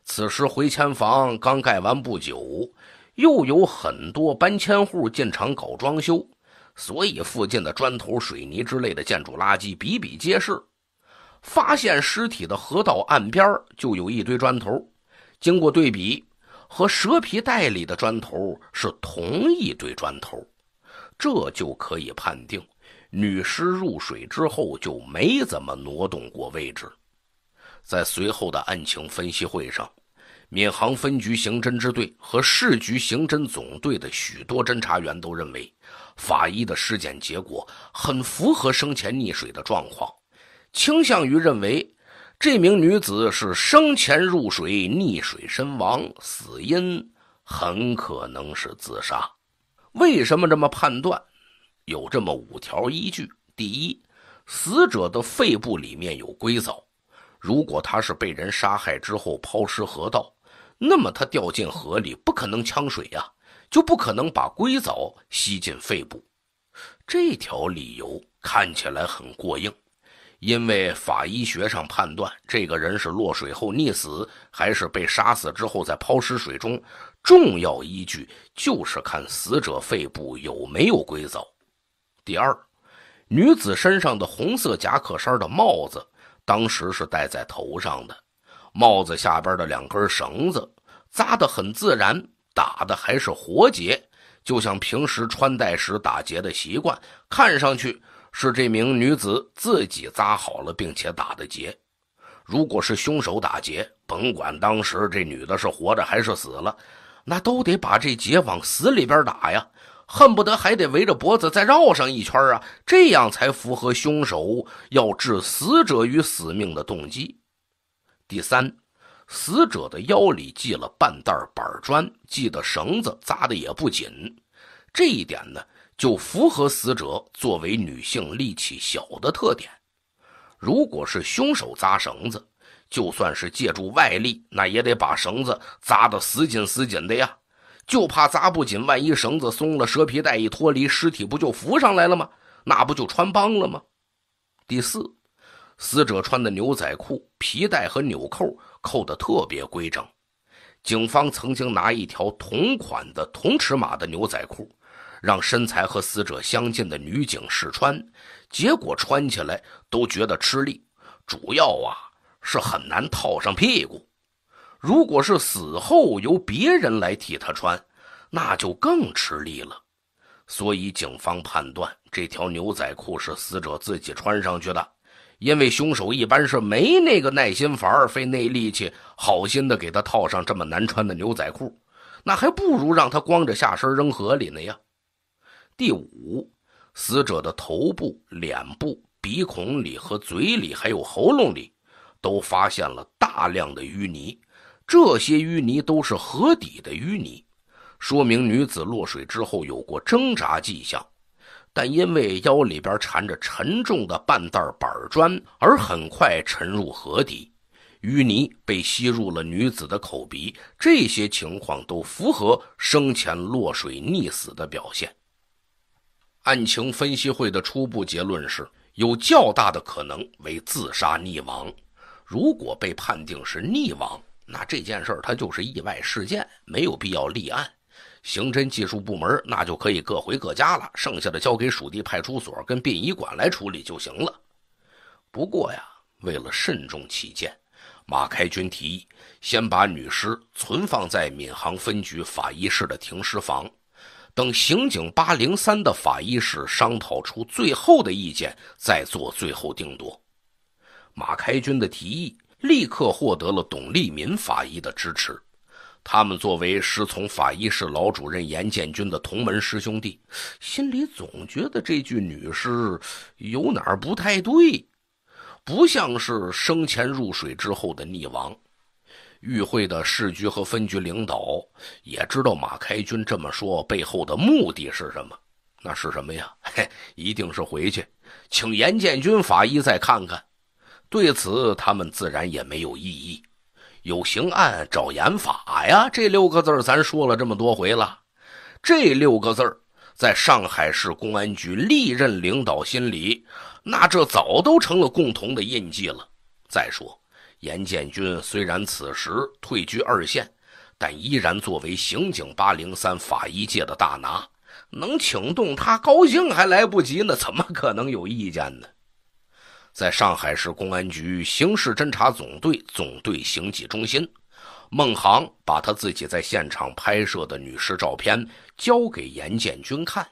此时回迁房刚盖完不久。又有很多搬迁户进场搞装修，所以附近的砖头、水泥之类的建筑垃圾比比皆是。发现尸体的河道岸边就有一堆砖头，经过对比，和蛇皮袋里的砖头是同一堆砖头，这就可以判定女尸入水之后就没怎么挪动过位置。在随后的案情分析会上。闵行分局刑侦支队和市局刑侦总队的许多侦查员都认为，法医的尸检结果很符合生前溺水的状况，倾向于认为这名女子是生前入水溺水身亡，死因很可能是自杀。为什么这么判断？有这么五条依据：第一，死者的肺部里面有硅藻，如果他是被人杀害之后抛尸河道。那么他掉进河里不可能呛水呀，就不可能把硅藻吸进肺部。这条理由看起来很过硬，因为法医学上判断这个人是落水后溺死，还是被杀死之后再抛尸水中，重要依据就是看死者肺部有没有硅藻。第二，女子身上的红色夹克衫的帽子当时是戴在头上的，帽子下边的两根绳子。扎的很自然，打的还是活结，就像平时穿戴时打结的习惯。看上去是这名女子自己扎好了，并且打的结。如果是凶手打结，甭管当时这女的是活着还是死了，那都得把这结往死里边打呀，恨不得还得围着脖子再绕上一圈啊，这样才符合凶手要置死者于死命的动机。第三。死者的腰里系了半袋板砖，系的绳子扎的也不紧，这一点呢就符合死者作为女性力气小的特点。如果是凶手扎绳子，就算是借助外力，那也得把绳子扎得死紧死紧的呀，就怕扎不紧，万一绳子松了，蛇皮带一脱离，尸体不就浮上来了吗？那不就穿帮了吗？第四，死者穿的牛仔裤、皮带和纽扣。扣得特别规整，警方曾经拿一条同款的同尺码的牛仔裤，让身材和死者相近的女警试穿，结果穿起来都觉得吃力，主要啊是很难套上屁股。如果是死后由别人来替他穿，那就更吃力了。所以警方判断这条牛仔裤是死者自己穿上去的。因为凶手一般是没那个耐心法儿费那力气，好心的给他套上这么难穿的牛仔裤，那还不如让他光着下身扔河里呢呀。第五，死者的头部、脸部、鼻孔里和嘴里，还有喉咙里，都发现了大量的淤泥，这些淤泥都是河底的淤泥，说明女子落水之后有过挣扎迹象。但因为腰里边缠着沉重的半袋板砖，而很快沉入河底，淤泥被吸入了女子的口鼻，这些情况都符合生前落水溺死的表现。案情分析会的初步结论是，有较大的可能为自杀溺亡。如果被判定是溺亡，那这件事儿它就是意外事件，没有必要立案。刑侦技术部门那就可以各回各家了，剩下的交给属地派出所跟殡仪馆来处理就行了。不过呀，为了慎重起见，马开军提议先把女尸存放在闵行分局法医室的停尸房，等刑警八零三的法医室商讨出最后的意见，再做最后定夺。马开军的提议立刻获得了董立民法医的支持。他们作为师从法医室老主任严建军的同门师兄弟，心里总觉得这具女尸有哪儿不太对，不像是生前入水之后的溺亡。与会的市局和分局领导也知道马开军这么说背后的目的是什么，那是什么呀？嘿，一定是回去请严建军法医再看看。对此，他们自然也没有异议。有刑案找严法呀，这六个字咱说了这么多回了，这六个字在上海市公安局历任领导心里，那这早都成了共同的印记了。再说，严建军虽然此时退居二线，但依然作为刑警八零三法医界的大拿，能请动他，高兴还来不及呢，怎么可能有意见呢？在上海市公安局刑事侦查总队总队刑警中心，孟航把他自己在现场拍摄的女尸照片交给严建军看。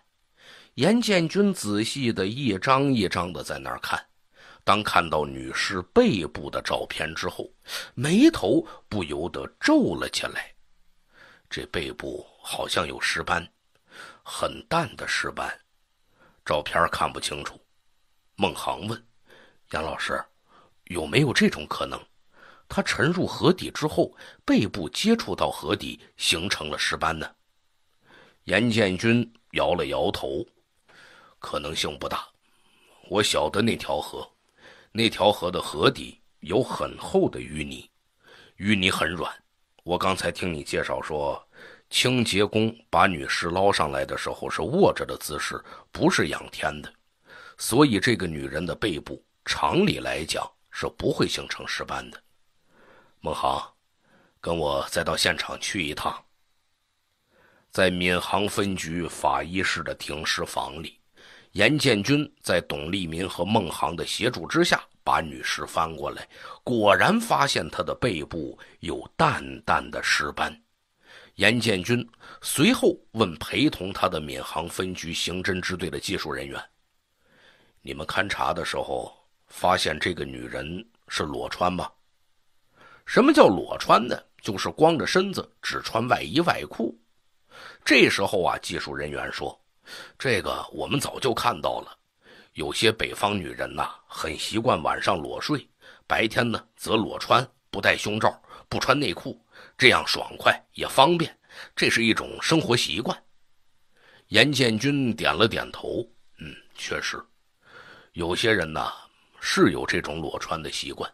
严建军仔细的一张一张的在那儿看，当看到女尸背部的照片之后，眉头不由得皱了起来。这背部好像有尸斑，很淡的尸斑，照片看不清楚。孟航问。杨老师，有没有这种可能？他沉入河底之后，背部接触到河底，形成了尸斑呢？严建军摇了摇头，可能性不大。我晓得那条河，那条河的河底有很厚的淤泥，淤泥很软。我刚才听你介绍说，清洁工把女尸捞上来的时候是卧着的姿势，不是仰天的，所以这个女人的背部。常理来讲是不会形成尸斑的。孟航，跟我再到现场去一趟。在闵行分局法医室的停尸房里，严建军在董立民和孟航的协助之下，把女尸翻过来，果然发现她的背部有淡淡的尸斑。严建军随后问陪同他的闵行分局刑侦支队的技术人员：“你们勘查的时候？”发现这个女人是裸穿吧？什么叫裸穿呢？就是光着身子，只穿外衣外裤。这时候啊，技术人员说：“这个我们早就看到了。有些北方女人呐，很习惯晚上裸睡，白天呢则裸穿，不戴胸罩，不穿内裤，这样爽快也方便，这是一种生活习惯。”严建军点了点头：“嗯，确实，有些人呐。”是有这种裸穿的习惯。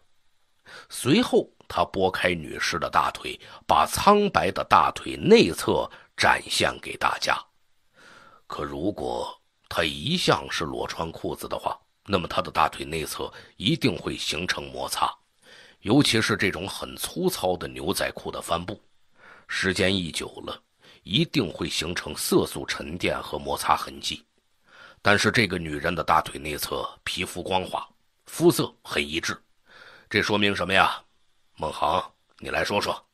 随后，他拨开女尸的大腿，把苍白的大腿内侧展现给大家。可如果他一向是裸穿裤子的话，那么他的大腿内侧一定会形成摩擦，尤其是这种很粗糙的牛仔裤的帆布，时间一久了，一定会形成色素沉淀和摩擦痕迹。但是这个女人的大腿内侧皮肤光滑。肤色很一致，这说明什么呀？孟航，你来说说。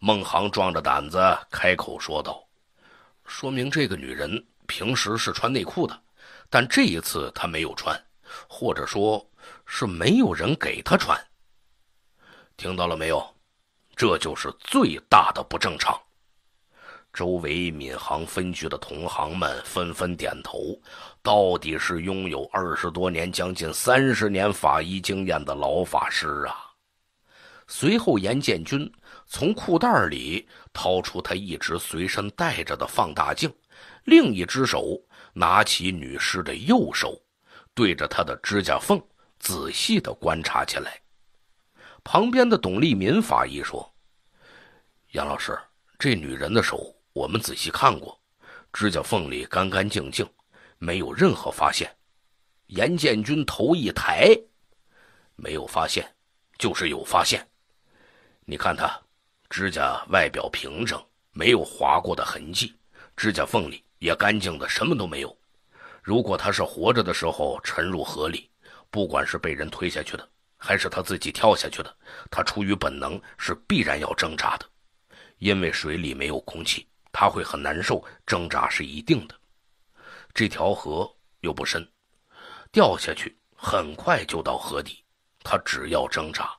孟航壮着胆子开口说道：“说明这个女人平时是穿内裤的，但这一次她没有穿，或者说，是没有人给她穿。听到了没有？这就是最大的不正常。”周围闵行分局的同行们纷纷点头。到底是拥有二十多年、将近三十年法医经验的老法师啊！随后，严建军从裤袋里掏出他一直随身带着的放大镜，另一只手拿起女尸的右手，对着她的指甲缝仔细的观察起来。旁边的董立民法医说：“杨老师，这女人的手……”我们仔细看过，指甲缝里干干净净，没有任何发现。严建军头一抬，没有发现，就是有发现。你看他指甲外表平整，没有划过的痕迹，指甲缝里也干净的，什么都没有。如果他是活着的时候沉入河里，不管是被人推下去的，还是他自己跳下去的，他出于本能是必然要挣扎的，因为水里没有空气。他会很难受，挣扎是一定的。这条河又不深，掉下去很快就到河底。他只要挣扎，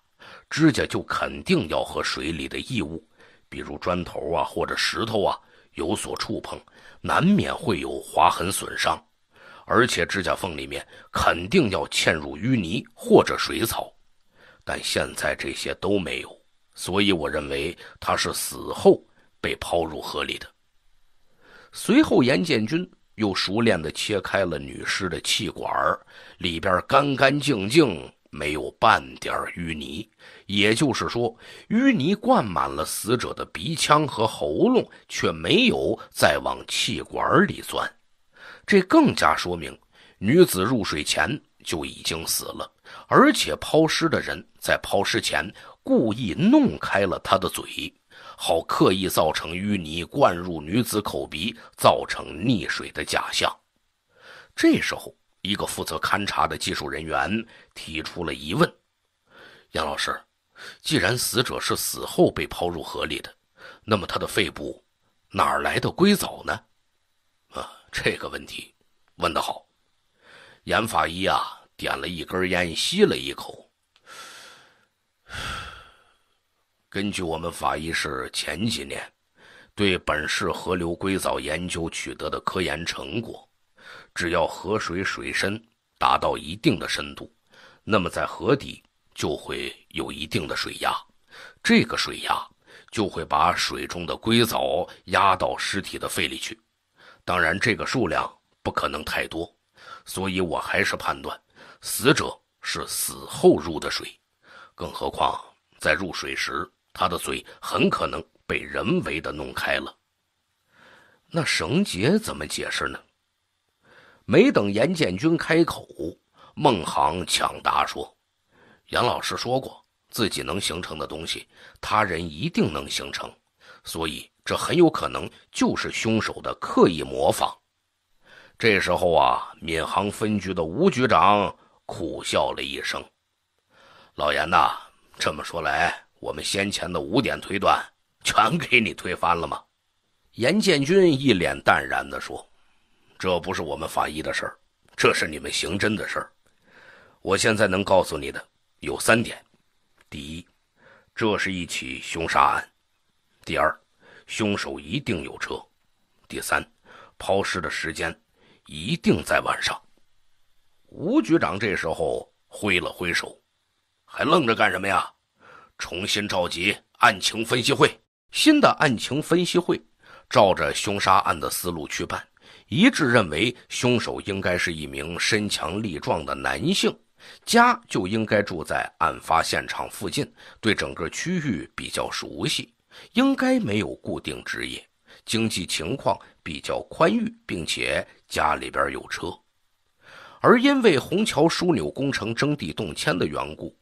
指甲就肯定要和水里的异物，比如砖头啊或者石头啊有所触碰，难免会有划痕损伤。而且指甲缝里面肯定要嵌入淤泥或者水草，但现在这些都没有。所以我认为他是死后。被抛入河里的。随后，严建军又熟练地切开了女尸的气管，里边干干净净，没有半点淤泥。也就是说，淤泥灌满了死者的鼻腔和喉咙，却没有再往气管里钻。这更加说明，女子入水前就已经死了，而且抛尸的人在抛尸前故意弄开了她的嘴。好，刻意造成淤泥灌入女子口鼻，造成溺水的假象。这时候，一个负责勘查的技术人员提出了疑问：“杨老师，既然死者是死后被抛入河里的，那么他的肺部哪来的硅藻呢？”啊，这个问题问得好。严法医啊，点了一根烟，吸了一口。根据我们法医室前几年对本市河流硅藻研究取得的科研成果，只要河水水深达到一定的深度，那么在河底就会有一定的水压，这个水压就会把水中的硅藻压到尸体的肺里去。当然，这个数量不可能太多，所以我还是判断死者是死后入的水。更何况在入水时。他的嘴很可能被人为的弄开了。那绳结怎么解释呢？没等严建军开口，孟航抢答说：“严老师说过，自己能形成的东西，他人一定能形成，所以这很有可能就是凶手的刻意模仿。”这时候啊，闵行分局的吴局长苦笑了一声：“老严呐，这么说来。”我们先前的五点推断全给你推翻了吗？严建军一脸淡然地说：“这不是我们法医的事儿，这是你们刑侦的事儿。我现在能告诉你的有三点：第一，这是一起凶杀案；第二，凶手一定有车；第三，抛尸的时间一定在晚上。”吴局长这时候挥了挥手：“还愣着干什么呀？”重新召集案情分析会。新的案情分析会，照着凶杀案的思路去办，一致认为凶手应该是一名身强力壮的男性，家就应该住在案发现场附近，对整个区域比较熟悉，应该没有固定职业，经济情况比较宽裕，并且家里边有车。而因为虹桥枢纽工程征地动迁的缘故。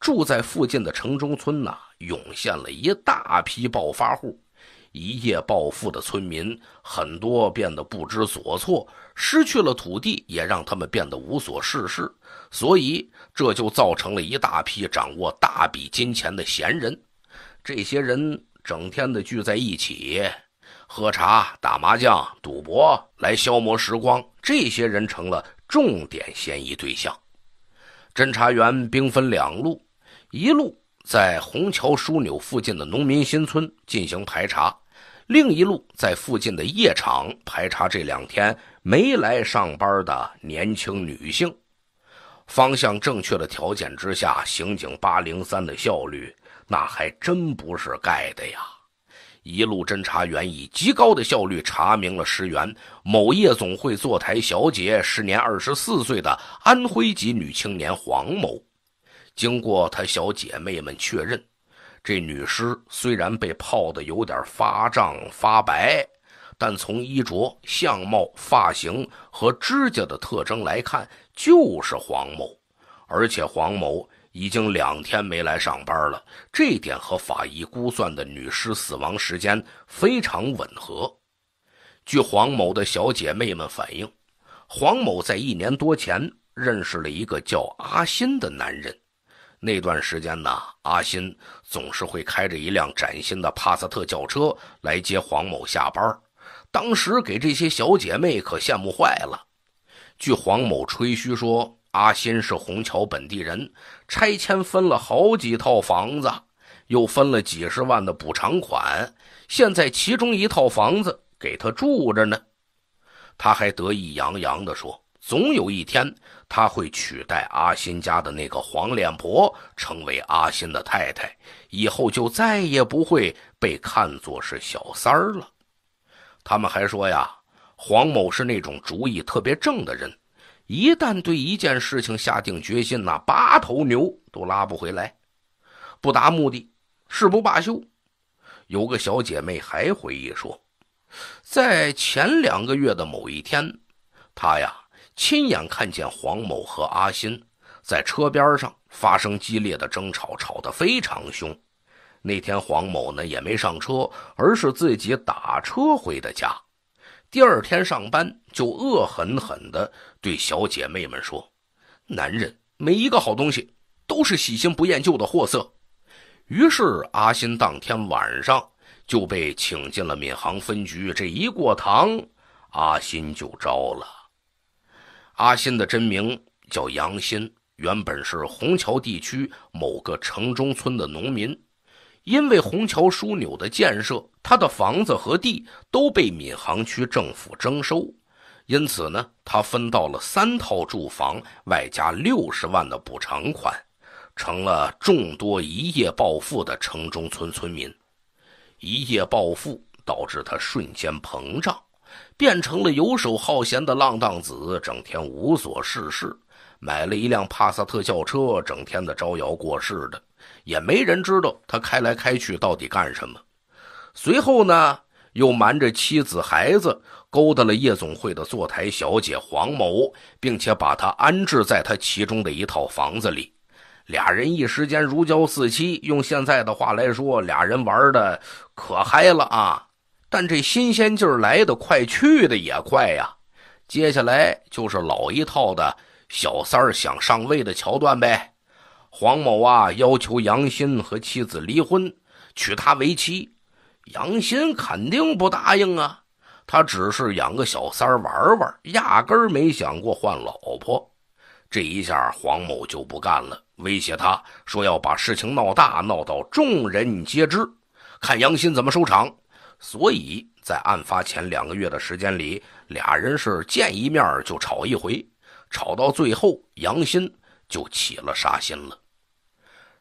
住在附近的城中村呢，涌现了一大批暴发户，一夜暴富的村民很多变得不知所措，失去了土地也让他们变得无所事事，所以这就造成了一大批掌握大笔金钱的闲人。这些人整天的聚在一起喝茶、打麻将、赌博来消磨时光。这些人成了重点嫌疑对象。侦查员兵分两路。一路在虹桥枢纽附近的农民新村进行排查，另一路在附近的夜场排查这两天没来上班的年轻女性。方向正确的条件之下，刑警八零三的效率那还真不是盖的呀！一路侦查员以极高的效率查明了石原某夜总会坐台小姐，时年二十四岁的安徽籍女青年黄某。经过她小姐妹们确认，这女尸虽然被泡得有点发胀发白，但从衣着、相貌、发型和指甲的特征来看，就是黄某。而且黄某已经两天没来上班了，这点和法医估算的女尸死亡时间非常吻合。据黄某的小姐妹们反映，黄某在一年多前认识了一个叫阿新的男人。那段时间呢，阿新总是会开着一辆崭新的帕萨特轿车来接黄某下班。当时给这些小姐妹可羡慕坏了。据黄某吹嘘说，阿新是虹桥本地人，拆迁分了好几套房子，又分了几十万的补偿款，现在其中一套房子给他住着呢。他还得意洋洋地说。总有一天，他会取代阿新家的那个黄脸婆，成为阿新的太太。以后就再也不会被看作是小三儿了。他们还说呀，黄某是那种主意特别正的人，一旦对一件事情下定决心呐，八头牛都拉不回来，不达目的誓不罢休。有个小姐妹还回忆说，在前两个月的某一天，她呀。亲眼看见黄某和阿新在车边上发生激烈的争吵，吵得非常凶。那天黄某呢也没上车，而是自己打车回的家。第二天上班就恶狠狠地对小姐妹们说：“男人没一个好东西，都是喜新不厌旧的货色。”于是阿新当天晚上就被请进了闵行分局。这一过堂，阿新就招了。阿新的真名叫杨新，原本是虹桥地区某个城中村的农民。因为虹桥枢纽的建设，他的房子和地都被闵行区政府征收，因此呢，他分到了三套住房，外加六十万的补偿款，成了众多一夜暴富的城中村村民。一夜暴富导致他瞬间膨胀。变成了游手好闲的浪荡子，整天无所事事，买了一辆帕萨特轿车，整天的招摇过市的，也没人知道他开来开去到底干什么。随后呢，又瞒着妻子孩子勾搭了夜总会的坐台小姐黄某，并且把她安置在他其中的一套房子里，俩人一时间如胶似漆。用现在的话来说，俩人玩的可嗨了啊！但这新鲜劲儿来的快，去的也快呀。接下来就是老一套的小三儿想上位的桥段呗。黄某啊，要求杨欣和妻子离婚，娶她为妻。杨欣肯定不答应啊。他只是养个小三儿玩玩，压根儿没想过换老婆。这一下黄某就不干了，威胁他说要把事情闹大，闹到众人皆知，看杨欣怎么收场。所以在案发前两个月的时间里，俩人是见一面就吵一回，吵到最后，杨鑫就起了杀心了。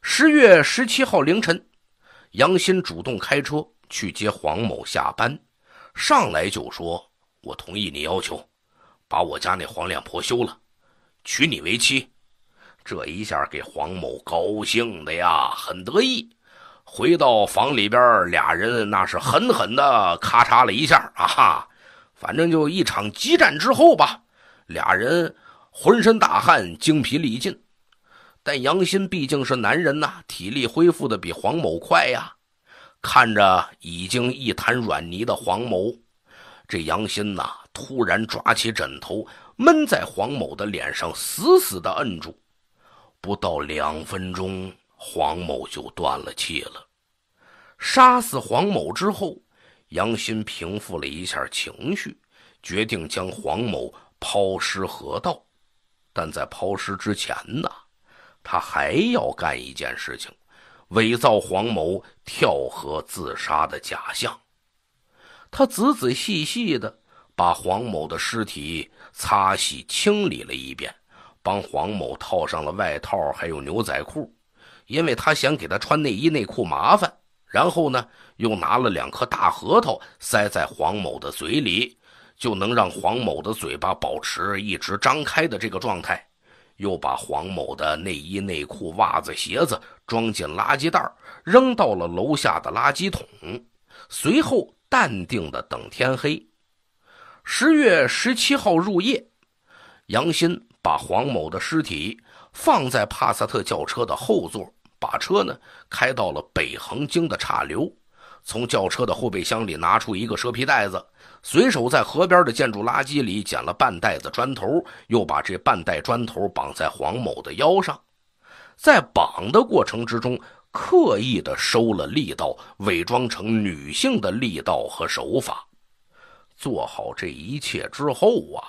十月十七号凌晨，杨鑫主动开车去接黄某下班，上来就说：“我同意你要求，把我家那黄脸婆休了，娶你为妻。”这一下给黄某高兴的呀，很得意。回到房里边，俩人那是狠狠的咔嚓了一下啊！哈！反正就一场激战之后吧，俩人浑身大汗，精疲力尽。但杨鑫毕竟是男人呐，体力恢复的比黄某快呀。看着已经一滩软泥的黄某，这杨鑫呐，突然抓起枕头，闷在黄某的脸上，死死的摁住。不到两分钟。黄某就断了气了。杀死黄某之后，杨鑫平复了一下情绪，决定将黄某抛尸河道。但在抛尸之前呢，他还要干一件事情：伪造黄某跳河自杀的假象。他仔仔细细的把黄某的尸体擦洗、清理了一遍，帮黄某套上了外套，还有牛仔裤。因为他嫌给他穿内衣内裤麻烦，然后呢，又拿了两颗大核桃塞在黄某的嘴里，就能让黄某的嘴巴保持一直张开的这个状态，又把黄某的内衣内裤、袜子、鞋子装进垃圾袋扔到了楼下的垃圾桶，随后淡定的等天黑。十月十七号入夜，杨鑫把黄某的尸体放在帕萨特轿车的后座。把车呢开到了北横泾的岔流，从轿车的后备箱里拿出一个蛇皮袋子，随手在河边的建筑垃圾里捡了半袋子砖头，又把这半袋砖头绑在黄某的腰上。在绑的过程之中，刻意的收了力道，伪装成女性的力道和手法。做好这一切之后啊，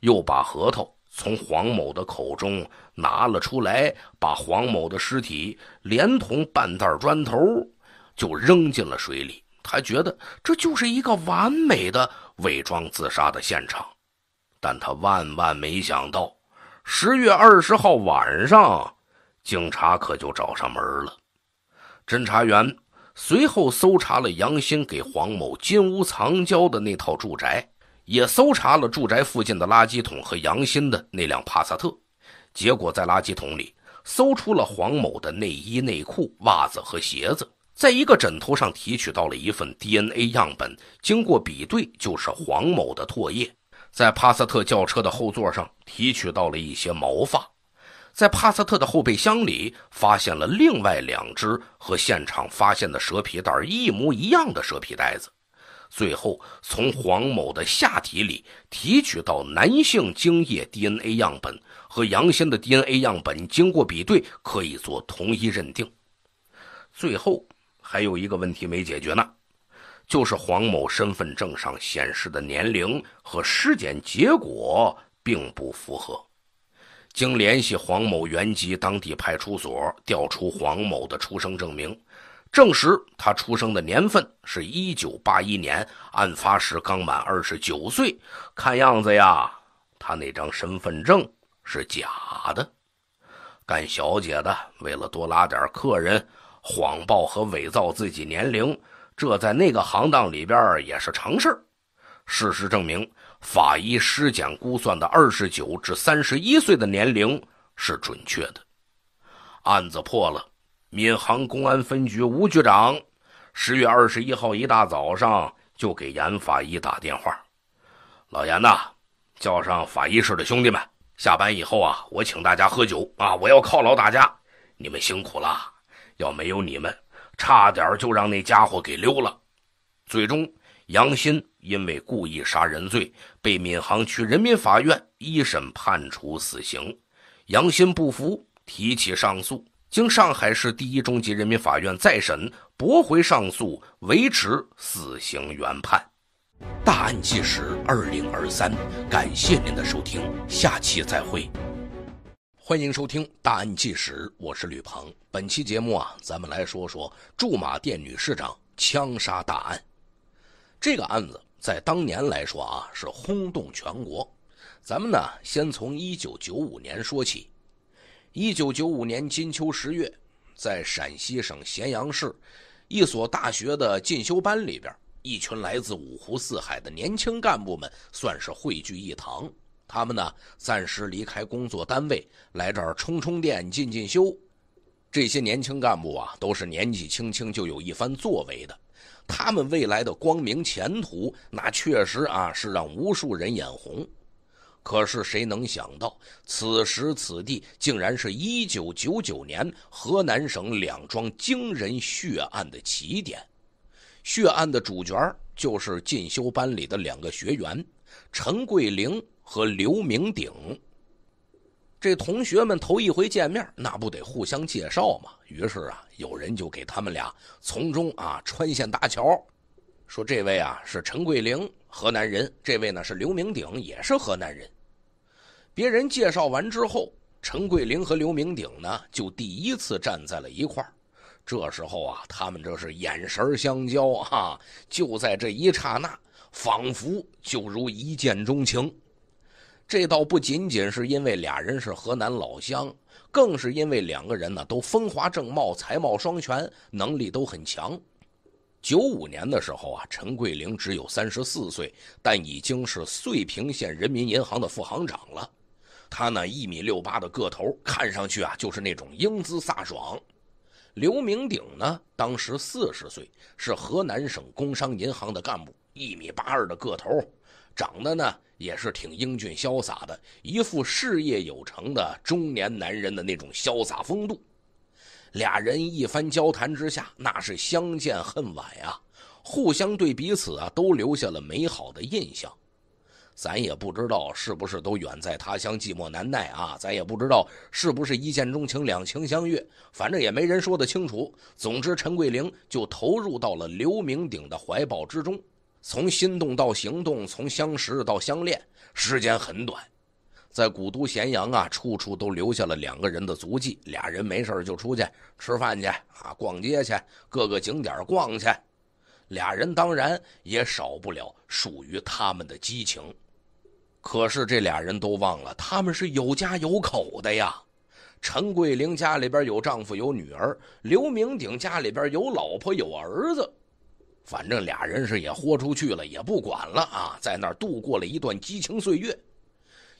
又把核桃。从黄某的口中拿了出来，把黄某的尸体连同半袋砖头就扔进了水里。他觉得这就是一个完美的伪装自杀的现场，但他万万没想到，十月二十号晚上，警察可就找上门了。侦查员随后搜查了杨鑫给黄某金屋藏娇的那套住宅。也搜查了住宅附近的垃圾桶和杨鑫的那辆帕萨特，结果在垃圾桶里搜出了黄某的内衣、内裤、袜子和鞋子，在一个枕头上提取到了一份 DNA 样本，经过比对就是黄某的唾液。在帕萨特轿车的后座上提取到了一些毛发，在帕萨特的后备箱里发现了另外两只和现场发现的蛇皮袋一模一样的蛇皮袋子。最后，从黄某的下体里提取到男性精液 DNA 样本和杨鑫的 DNA 样本，经过比对，可以做同一认定。最后，还有一个问题没解决呢，就是黄某身份证上显示的年龄和尸检结果并不符合。经联系黄某原籍当地派出所，调出黄某的出生证明。证实他出生的年份是一九八一年，案发时刚满二十九岁。看样子呀，他那张身份证是假的。干小姐的为了多拉点客人，谎报和伪造自己年龄，这在那个行当里边也是常事事实证明，法医尸检估算的二十九至三十一岁的年龄是准确的。案子破了。闵行公安分局吴局长，十月二十一号一大早上就给严法医打电话：“老严呐，叫上法医室的兄弟们，下班以后啊，我请大家喝酒啊！我要犒劳大家，你们辛苦了。要没有你们，差点就让那家伙给溜了。”最终，杨鑫因为故意杀人罪被闵行区人民法院一审判处死刑，杨鑫不服，提起上诉。经上海市第一中级人民法院再审，驳回上诉，维持死刑原判。大案纪实二零二三，感谢您的收听，下期再会。欢迎收听《大案纪实》，我是吕鹏。本期节目啊，咱们来说说驻马店女市长枪杀大案。这个案子在当年来说啊，是轰动全国。咱们呢，先从一九九五年说起。一九九五年金秋十月，在陕西省咸阳市一所大学的进修班里边，一群来自五湖四海的年轻干部们算是汇聚一堂。他们呢，暂时离开工作单位，来这儿充充电、进进修。这些年轻干部啊，都是年纪轻轻就有一番作为的，他们未来的光明前途，那确实啊，是让无数人眼红。可是谁能想到，此时此地竟然是一九九九年河南省两桩惊人血案的起点。血案的主角就是进修班里的两个学员，陈桂玲和刘明鼎。这同学们头一回见面，那不得互相介绍嘛？于是啊，有人就给他们俩从中啊穿线搭桥，说：“这位啊是陈桂玲。”河南人，这位呢是刘明鼎，也是河南人。别人介绍完之后，陈桂林和刘明鼎呢就第一次站在了一块儿。这时候啊，他们这是眼神相交啊，就在这一刹那，仿佛就如一见钟情。这倒不仅仅是因为俩人是河南老乡，更是因为两个人呢都风华正茂、才貌双全、能力都很强。九五年的时候啊，陈桂林只有三十四岁，但已经是遂平县人民银行的副行长了。他呢一米六八的个头，看上去啊就是那种英姿飒爽。刘明鼎呢当时四十岁，是河南省工商银行的干部，一米八二的个头，长得呢也是挺英俊潇洒的，一副事业有成的中年男人的那种潇洒风度。俩人一番交谈之下，那是相见恨晚呀，互相对彼此啊都留下了美好的印象。咱也不知道是不是都远在他乡寂寞难耐啊，咱也不知道是不是一见钟情两情相悦，反正也没人说得清楚。总之，陈桂玲就投入到了刘明鼎的怀抱之中，从心动到行动，从相识到相恋，时间很短。在古都咸阳啊，处处都留下了两个人的足迹。俩人没事就出去吃饭去啊，逛街去各个景点逛去。俩人当然也少不了属于他们的激情。可是这俩人都忘了，他们是有家有口的呀。陈桂玲家里边有丈夫有女儿，刘明鼎家里边有老婆有儿子。反正俩人是也豁出去了，也不管了啊，在那儿度过了一段激情岁月。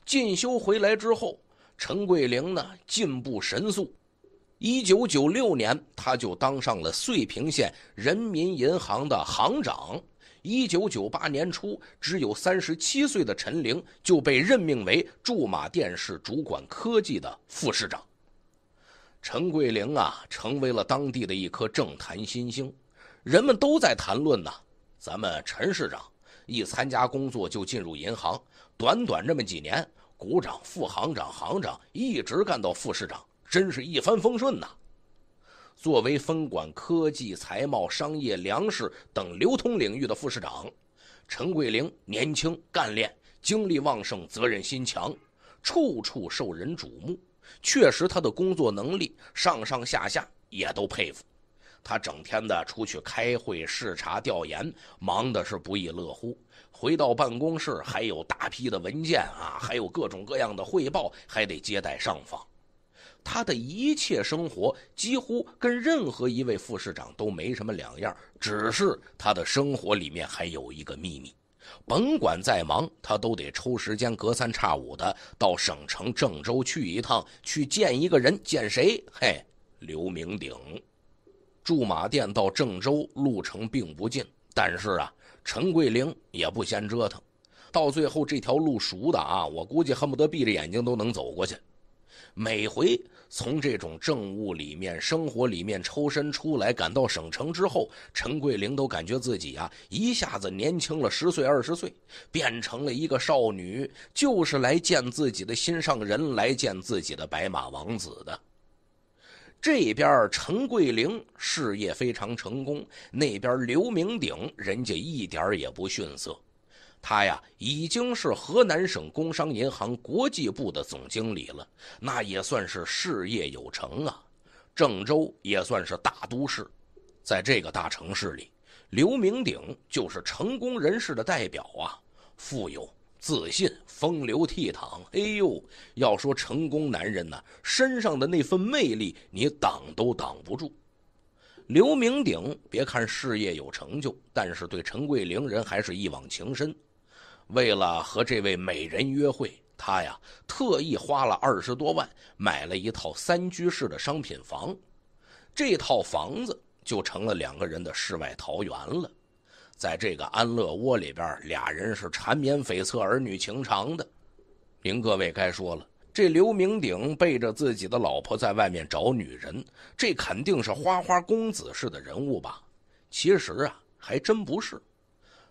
进修回来之后，陈桂玲呢进步神速。一九九六年，他就当上了遂平县人民银行的行长。一九九八年初，只有三十七岁的陈玲就被任命为驻马店市主管科技的副市长。陈桂玲啊，成为了当地的一颗政坛新星，人们都在谈论呢：咱们陈市长一参加工作就进入银行。短短这么几年，股长、副行长、行长，一直干到副市长，真是一帆风顺呐。作为分管科技、财贸、商业、粮食等流通领域的副市长，陈桂玲年轻、干练、精力旺盛、责任心强，处处受人瞩目。确实，他的工作能力，上上下下也都佩服。他整天的出去开会、视察、调研，忙的是不亦乐乎。回到办公室，还有大批的文件啊，还有各种各样的汇报，还得接待上访。他的一切生活几乎跟任何一位副市长都没什么两样，只是他的生活里面还有一个秘密。甭管再忙，他都得抽时间，隔三差五的到省城郑州去一趟，去见一个人。见谁？嘿，刘明鼎。驻马店到郑州路程并不近，但是啊。陈桂玲也不嫌折腾，到最后这条路熟的啊，我估计恨不得闭着眼睛都能走过去。每回从这种政务里面、生活里面抽身出来，赶到省城之后，陈桂玲都感觉自己啊一下子年轻了十岁、二十岁，变成了一个少女，就是来见自己的心上人，来见自己的白马王子的。这边陈桂林事业非常成功，那边刘明鼎人家一点也不逊色，他呀已经是河南省工商银行国际部的总经理了，那也算是事业有成啊。郑州也算是大都市，在这个大城市里，刘明鼎就是成功人士的代表啊，富有。自信、风流倜傥，哎呦，要说成功男人呢，身上的那份魅力，你挡都挡不住。刘明鼎，别看事业有成就，但是对陈桂林人还是一往情深。为了和这位美人约会，他呀特意花了二十多万买了一套三居室的商品房，这套房子就成了两个人的世外桃源了。在这个安乐窝里边，俩人是缠绵悱恻、儿女情长的。明各位该说了，这刘明鼎背着自己的老婆在外面找女人，这肯定是花花公子式的人物吧？其实啊，还真不是。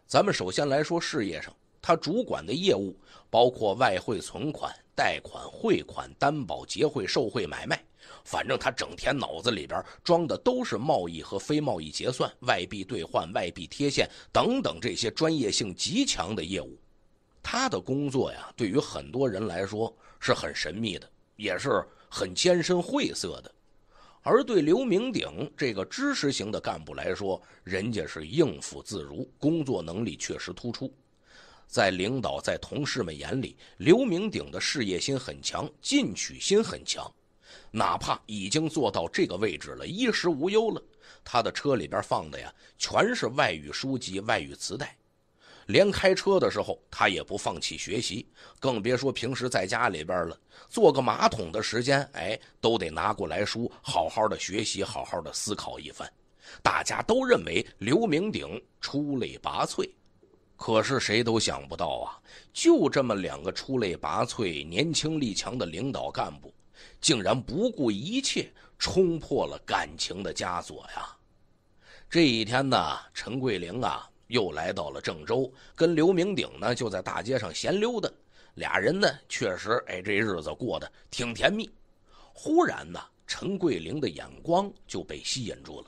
咱们首先来说事业上，他主管的业务包括外汇存款、贷款、汇款、担保、结汇、受贿、买卖。反正他整天脑子里边装的都是贸易和非贸易结算、外币兑换、外币贴现等等这些专业性极强的业务。他的工作呀，对于很多人来说是很神秘的，也是很艰深晦涩的。而对刘明鼎这个知识型的干部来说，人家是应付自如，工作能力确实突出。在领导、在同事们眼里，刘明鼎的事业心很强，进取心很强。哪怕已经做到这个位置了，衣食无忧了，他的车里边放的呀，全是外语书籍、外语磁带，连开车的时候他也不放弃学习，更别说平时在家里边了。坐个马桶的时间，哎，都得拿过来书，好好的学习，好好的思考一番。大家都认为刘明鼎出类拔萃，可是谁都想不到啊，就这么两个出类拔萃、年轻力强的领导干部。竟然不顾一切冲破了感情的枷锁呀！这一天呢，陈桂玲啊又来到了郑州，跟刘明鼎呢就在大街上闲溜达。俩人呢确实哎这日子过得挺甜蜜。忽然呢，陈桂玲的眼光就被吸引住了。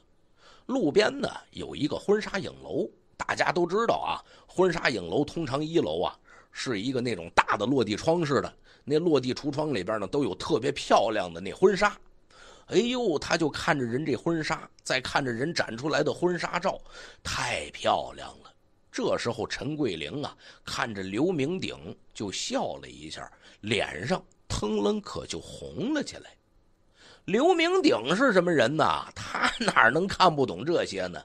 路边呢有一个婚纱影楼，大家都知道啊，婚纱影楼通常一楼啊。是一个那种大的落地窗似的，那落地橱窗里边呢都有特别漂亮的那婚纱，哎呦，他就看着人这婚纱，再看着人展出来的婚纱照，太漂亮了。这时候陈桂玲啊，看着刘明鼎就笑了一下，脸上腾楞可就红了起来。刘明鼎是什么人呐？他哪能看不懂这些呢？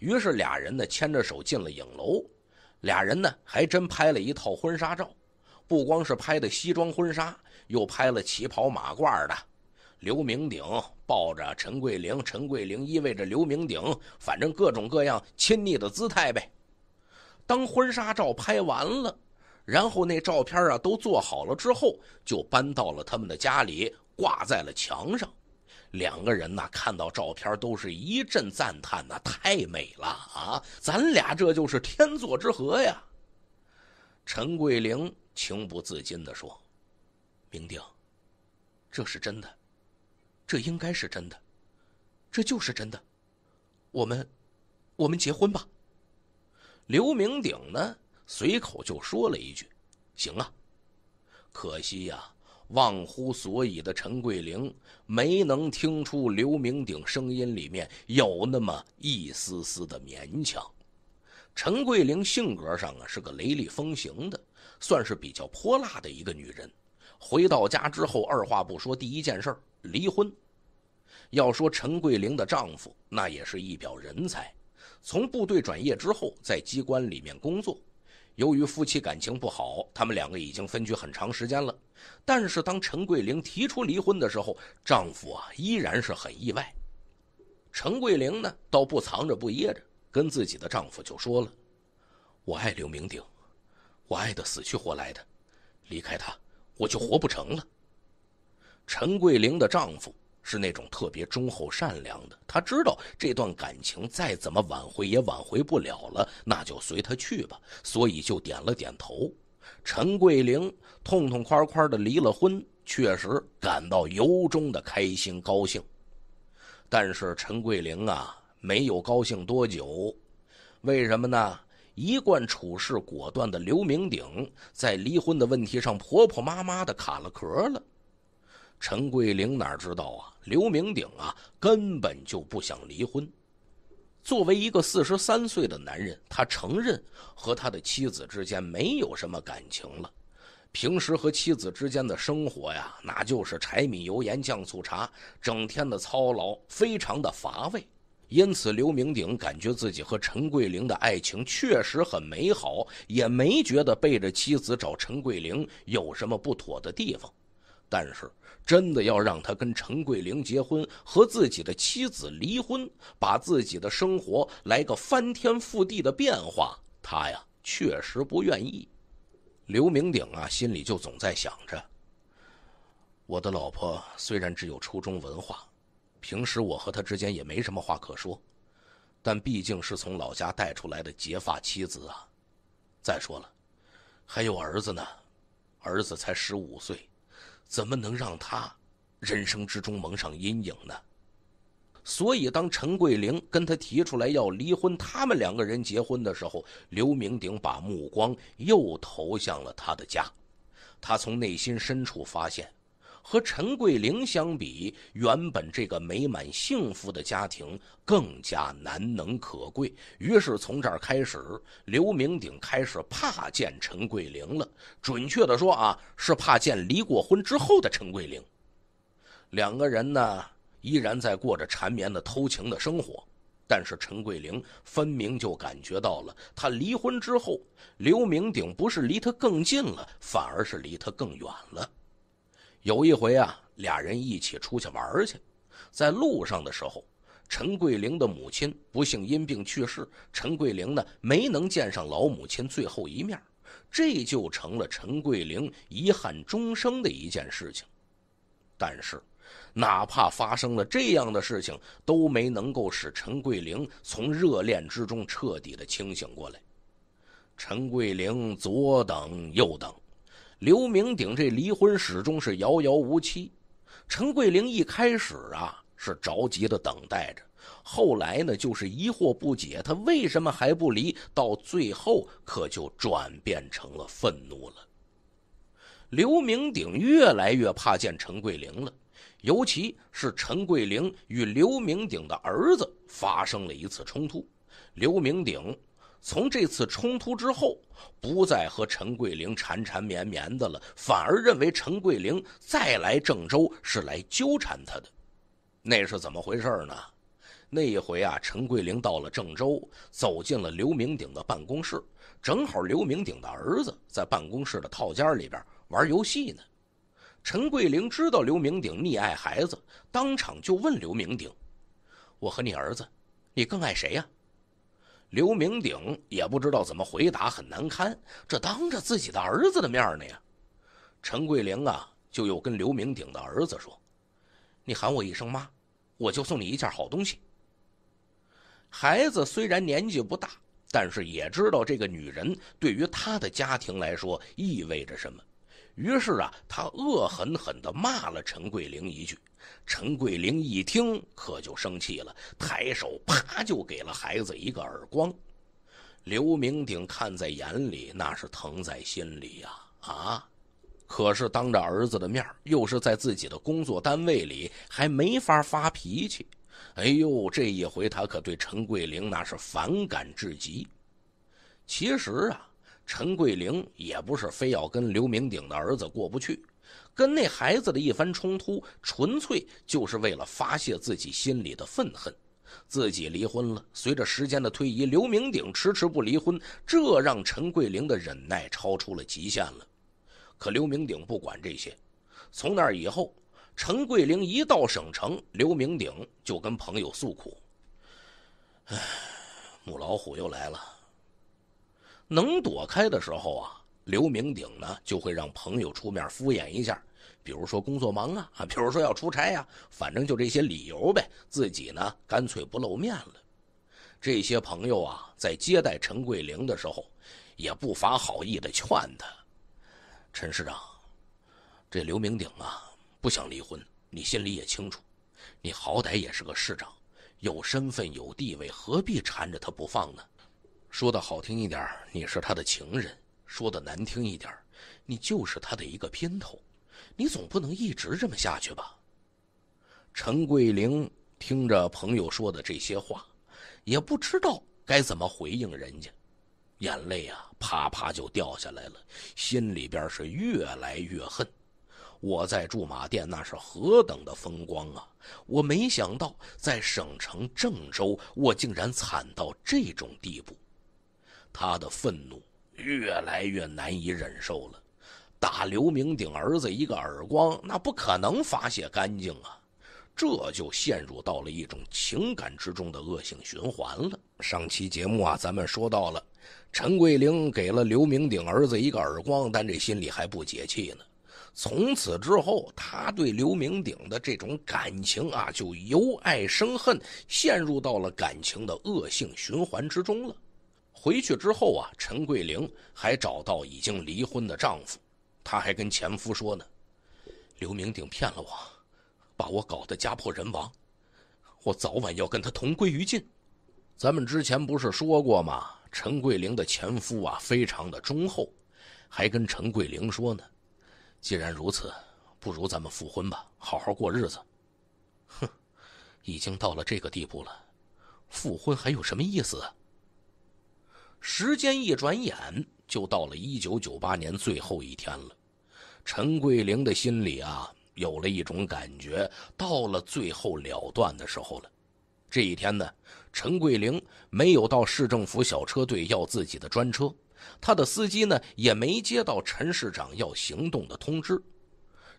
于是俩人呢牵着手进了影楼。俩人呢还真拍了一套婚纱照，不光是拍的西装婚纱，又拍了旗袍马褂的。刘明鼎抱着陈桂玲，陈桂玲依偎着刘明鼎，反正各种各样亲昵的姿态呗。当婚纱照拍完了，然后那照片啊都做好了之后，就搬到了他们的家里，挂在了墙上。两个人呐，看到照片都是一阵赞叹呐，太美了啊！咱俩这就是天作之合呀。陈桂玲情不自禁的说：“明鼎，这是真的，这应该是真的，这就是真的，我们，我们结婚吧。”刘明鼎呢，随口就说了一句：“行啊，可惜呀。”忘乎所以的陈桂玲没能听出刘明鼎声音里面有那么一丝丝的勉强。陈桂玲性格上啊是个雷厉风行的，算是比较泼辣的一个女人。回到家之后二话不说，第一件事离婚。要说陈桂玲的丈夫，那也是一表人才。从部队转业之后，在机关里面工作。由于夫妻感情不好，他们两个已经分居很长时间了。但是当陈桂玲提出离婚的时候，丈夫啊依然是很意外。陈桂玲呢倒不藏着不掖着，跟自己的丈夫就说了：“我爱刘明鼎，我爱的死去活来的，离开他我就活不成了。”陈桂玲的丈夫。是那种特别忠厚善良的，他知道这段感情再怎么挽回也挽回不了了，那就随他去吧，所以就点了点头。陈桂玲痛痛快快的离了婚，确实感到由衷的开心高兴。但是陈桂玲啊，没有高兴多久，为什么呢？一贯处事果断的刘明鼎在离婚的问题上婆婆妈妈的卡了壳了。陈桂林哪知道啊？刘明鼎啊，根本就不想离婚。作为一个四十三岁的男人，他承认和他的妻子之间没有什么感情了。平时和妻子之间的生活呀，那就是柴米油盐酱醋茶，整天的操劳，非常的乏味。因此，刘明鼎感觉自己和陈桂玲的爱情确实很美好，也没觉得背着妻子找陈桂玲有什么不妥的地方。但是，真的要让他跟陈桂玲结婚，和自己的妻子离婚，把自己的生活来个翻天覆地的变化？他呀，确实不愿意。刘明鼎啊，心里就总在想着：我的老婆虽然只有初中文化，平时我和她之间也没什么话可说，但毕竟是从老家带出来的结发妻子啊。再说了，还有儿子呢，儿子才十五岁。怎么能让他人生之中蒙上阴影呢？所以，当陈桂玲跟他提出来要离婚，他们两个人结婚的时候，刘明鼎把目光又投向了他的家，他从内心深处发现。和陈桂玲相比，原本这个美满幸福的家庭更加难能可贵。于是从这儿开始，刘明鼎开始怕见陈桂玲了。准确的说啊，是怕见离过婚之后的陈桂玲。两个人呢，依然在过着缠绵的偷情的生活，但是陈桂玲分明就感觉到了，他离婚之后，刘明鼎不是离他更近了，反而是离他更远了。有一回啊，俩人一起出去玩去，在路上的时候，陈桂林的母亲不幸因病去世，陈桂林呢没能见上老母亲最后一面，这就成了陈桂林遗憾终生的一件事情。但是，哪怕发生了这样的事情，都没能够使陈桂林从热恋之中彻底的清醒过来。陈桂林左等右等。刘明鼎这离婚始终是遥遥无期，陈桂玲一开始啊是着急的等待着，后来呢就是疑惑不解，他为什么还不离，到最后可就转变成了愤怒了。刘明鼎越来越怕见陈桂玲了，尤其是陈桂玲与刘明鼎的儿子发生了一次冲突，刘明鼎。从这次冲突之后，不再和陈桂林缠缠绵绵的了，反而认为陈桂林再来郑州是来纠缠他的。那是怎么回事呢？那一回啊，陈桂林到了郑州，走进了刘明鼎的办公室，正好刘明鼎的儿子在办公室的套间里边玩游戏呢。陈桂林知道刘明鼎溺爱孩子，当场就问刘明鼎：“我和你儿子，你更爱谁呀？”刘明鼎也不知道怎么回答，很难堪。这当着自己的儿子的面呢呀！陈桂玲啊，就又跟刘明鼎的儿子说：“你喊我一声妈，我就送你一件好东西。”孩子虽然年纪不大，但是也知道这个女人对于他的家庭来说意味着什么。于是啊，他恶狠狠地骂了陈桂玲一句。陈桂玲一听，可就生气了，抬手啪就给了孩子一个耳光。刘明鼎看在眼里，那是疼在心里呀啊！可是当着儿子的面又是在自己的工作单位里，还没法发脾气。哎呦，这一回他可对陈桂玲那是反感至极。其实啊。陈桂玲也不是非要跟刘明鼎的儿子过不去，跟那孩子的一番冲突，纯粹就是为了发泄自己心里的愤恨。自己离婚了，随着时间的推移，刘明鼎迟迟不离婚，这让陈桂玲的忍耐超出了极限了。可刘明鼎不管这些，从那以后，陈桂玲一到省城，刘明鼎就跟朋友诉苦：“哎，母老虎又来了。”能躲开的时候啊，刘明鼎呢就会让朋友出面敷衍一下，比如说工作忙啊，啊，比如说要出差呀，反正就这些理由呗。自己呢干脆不露面了。这些朋友啊，在接待陈桂林的时候，也不乏好意的劝他：“陈市长，这刘明鼎啊不想离婚，你心里也清楚。你好歹也是个市长，有身份有地位，何必缠着他不放呢？”说的好听一点你是他的情人；说的难听一点你就是他的一个姘头。你总不能一直这么下去吧？陈桂玲听着朋友说的这些话，也不知道该怎么回应人家，眼泪啊啪啪就掉下来了，心里边是越来越恨。我在驻马店那是何等的风光啊！我没想到在省城郑州，我竟然惨到这种地步。他的愤怒越来越难以忍受了，打刘明鼎儿子一个耳光，那不可能发泄干净啊，这就陷入到了一种情感之中的恶性循环了。上期节目啊，咱们说到了陈桂玲给了刘明鼎儿子一个耳光，但这心里还不解气呢。从此之后，他对刘明鼎的这种感情啊，就由爱生恨，陷入到了感情的恶性循环之中了。回去之后啊，陈桂玲还找到已经离婚的丈夫，她还跟前夫说呢：“刘明鼎骗了我，把我搞得家破人亡，我早晚要跟他同归于尽。”咱们之前不是说过吗？陈桂玲的前夫啊，非常的忠厚，还跟陈桂玲说呢：“既然如此，不如咱们复婚吧，好好过日子。”哼，已经到了这个地步了，复婚还有什么意思？时间一转眼就到了一九九八年最后一天了，陈桂玲的心里啊有了一种感觉，到了最后了断的时候了。这一天呢，陈桂玲没有到市政府小车队要自己的专车，他的司机呢也没接到陈市长要行动的通知，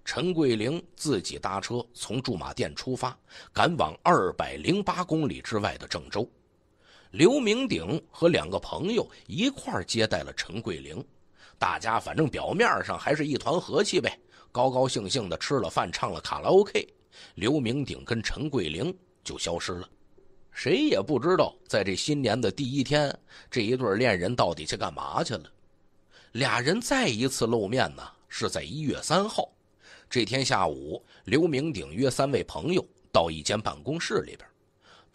陈桂玲自己搭车从驻马店出发，赶往二百零八公里之外的郑州。刘明鼎和两个朋友一块接待了陈桂玲，大家反正表面上还是一团和气呗，高高兴兴的吃了饭，唱了卡拉 OK。刘明鼎跟陈桂玲就消失了，谁也不知道在这新年的第一天，这一对恋人到底去干嘛去了。俩人再一次露面呢，是在一月三号，这天下午，刘明鼎约三位朋友到一间办公室里边。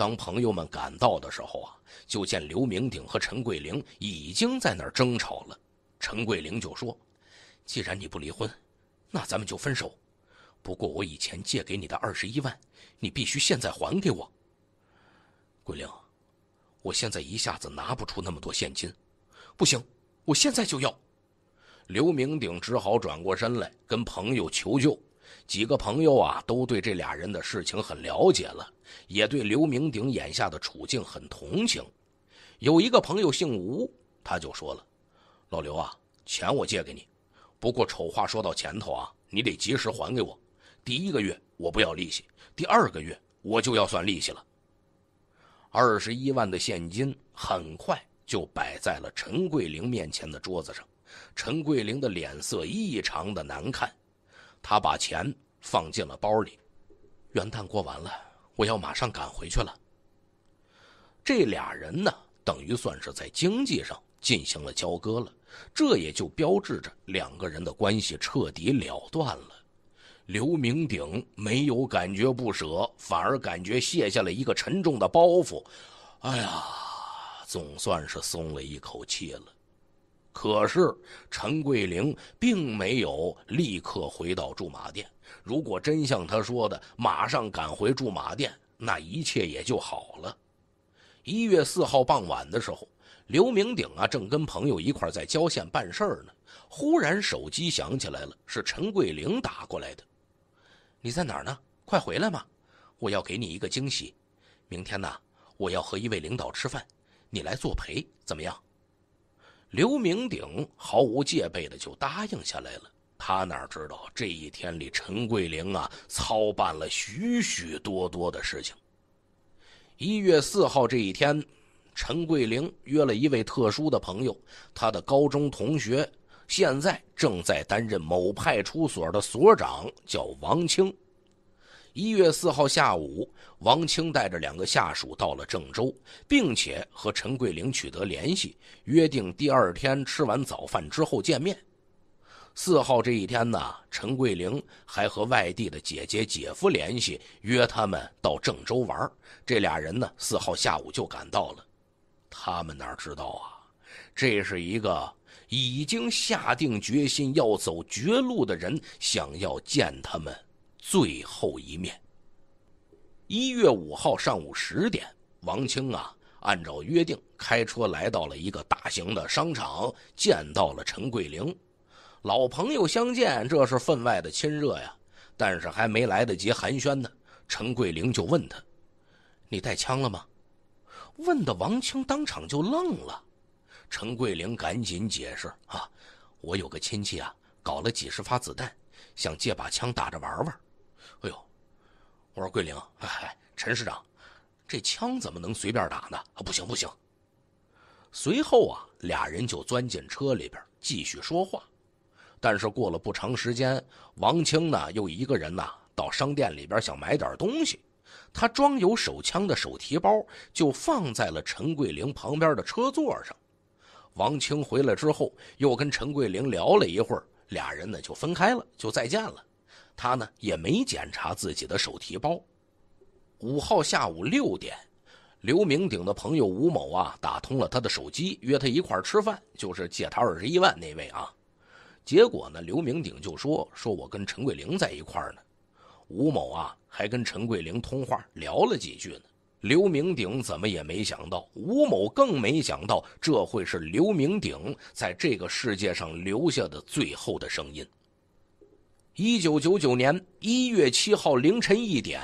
当朋友们赶到的时候啊，就见刘明鼎和陈桂玲已经在那儿争吵了。陈桂玲就说：“既然你不离婚，那咱们就分手。不过我以前借给你的二十一万，你必须现在还给我。”桂玲，我现在一下子拿不出那么多现金，不行，我现在就要。刘明鼎只好转过身来跟朋友求救。几个朋友啊，都对这俩人的事情很了解了，也对刘明鼎眼下的处境很同情。有一个朋友姓吴，他就说了：“老刘啊，钱我借给你，不过丑话说到前头啊，你得及时还给我。第一个月我不要利息，第二个月我就要算利息了。”二十一万的现金很快就摆在了陈桂玲面前的桌子上，陈桂玲的脸色异常的难看。他把钱放进了包里，元旦过完了，我要马上赶回去了。这俩人呢，等于算是在经济上进行了交割了，这也就标志着两个人的关系彻底了断了。刘明鼎没有感觉不舍，反而感觉卸下了一个沉重的包袱，哎呀，总算是松了一口气了。可是陈桂玲并没有立刻回到驻马店。如果真像他说的马上赶回驻马店，那一切也就好了。一月四号傍晚的时候，刘明鼎啊正跟朋友一块在郊县办事儿呢，忽然手机响起来了，是陈桂玲打过来的：“你在哪儿呢？快回来嘛！我要给你一个惊喜。明天呢，我要和一位领导吃饭，你来作陪怎么样？”刘明鼎毫无戒备的就答应下来了。他哪知道这一天里陈桂玲啊操办了许许多多的事情。一月四号这一天，陈桂玲约了一位特殊的朋友，他的高中同学，现在正在担任某派出所的所长，叫王清。一月四号下午，王清带着两个下属到了郑州，并且和陈桂玲取得联系，约定第二天吃完早饭之后见面。四号这一天呢，陈桂玲还和外地的姐姐姐夫联系，约他们到郑州玩。这俩人呢，四号下午就赶到了。他们哪知道啊，这是一个已经下定决心要走绝路的人，想要见他们。最后一面。一月五号上午十点，王清啊，按照约定开车来到了一个大型的商场，见到了陈桂玲。老朋友相见，这是分外的亲热呀。但是还没来得及寒暄呢，陈桂玲就问他：“你带枪了吗？”问的王清当场就愣了。陈桂玲赶紧解释：“啊，我有个亲戚啊，搞了几十发子弹，想借把枪打着玩玩。”我说桂玲，陈市长，这枪怎么能随便打呢？不行不行。随后啊，俩人就钻进车里边继续说话。但是过了不长时间，王清呢又一个人呐到商店里边想买点东西，他装有手枪的手提包就放在了陈桂玲旁边的车座上。王清回来之后，又跟陈桂玲聊了一会儿，俩人呢就分开了，就再见了。他呢也没检查自己的手提包。五号下午六点，刘明鼎的朋友吴某啊打通了他的手机，约他一块吃饭，就是借他二十一万那位啊。结果呢，刘明鼎就说：“说我跟陈桂林在一块呢。”吴某啊还跟陈桂林通话聊了几句呢。刘明鼎怎么也没想到，吴某更没想到，这会是刘明鼎在这个世界上留下的最后的声音。一九九九年一月七号凌晨一点，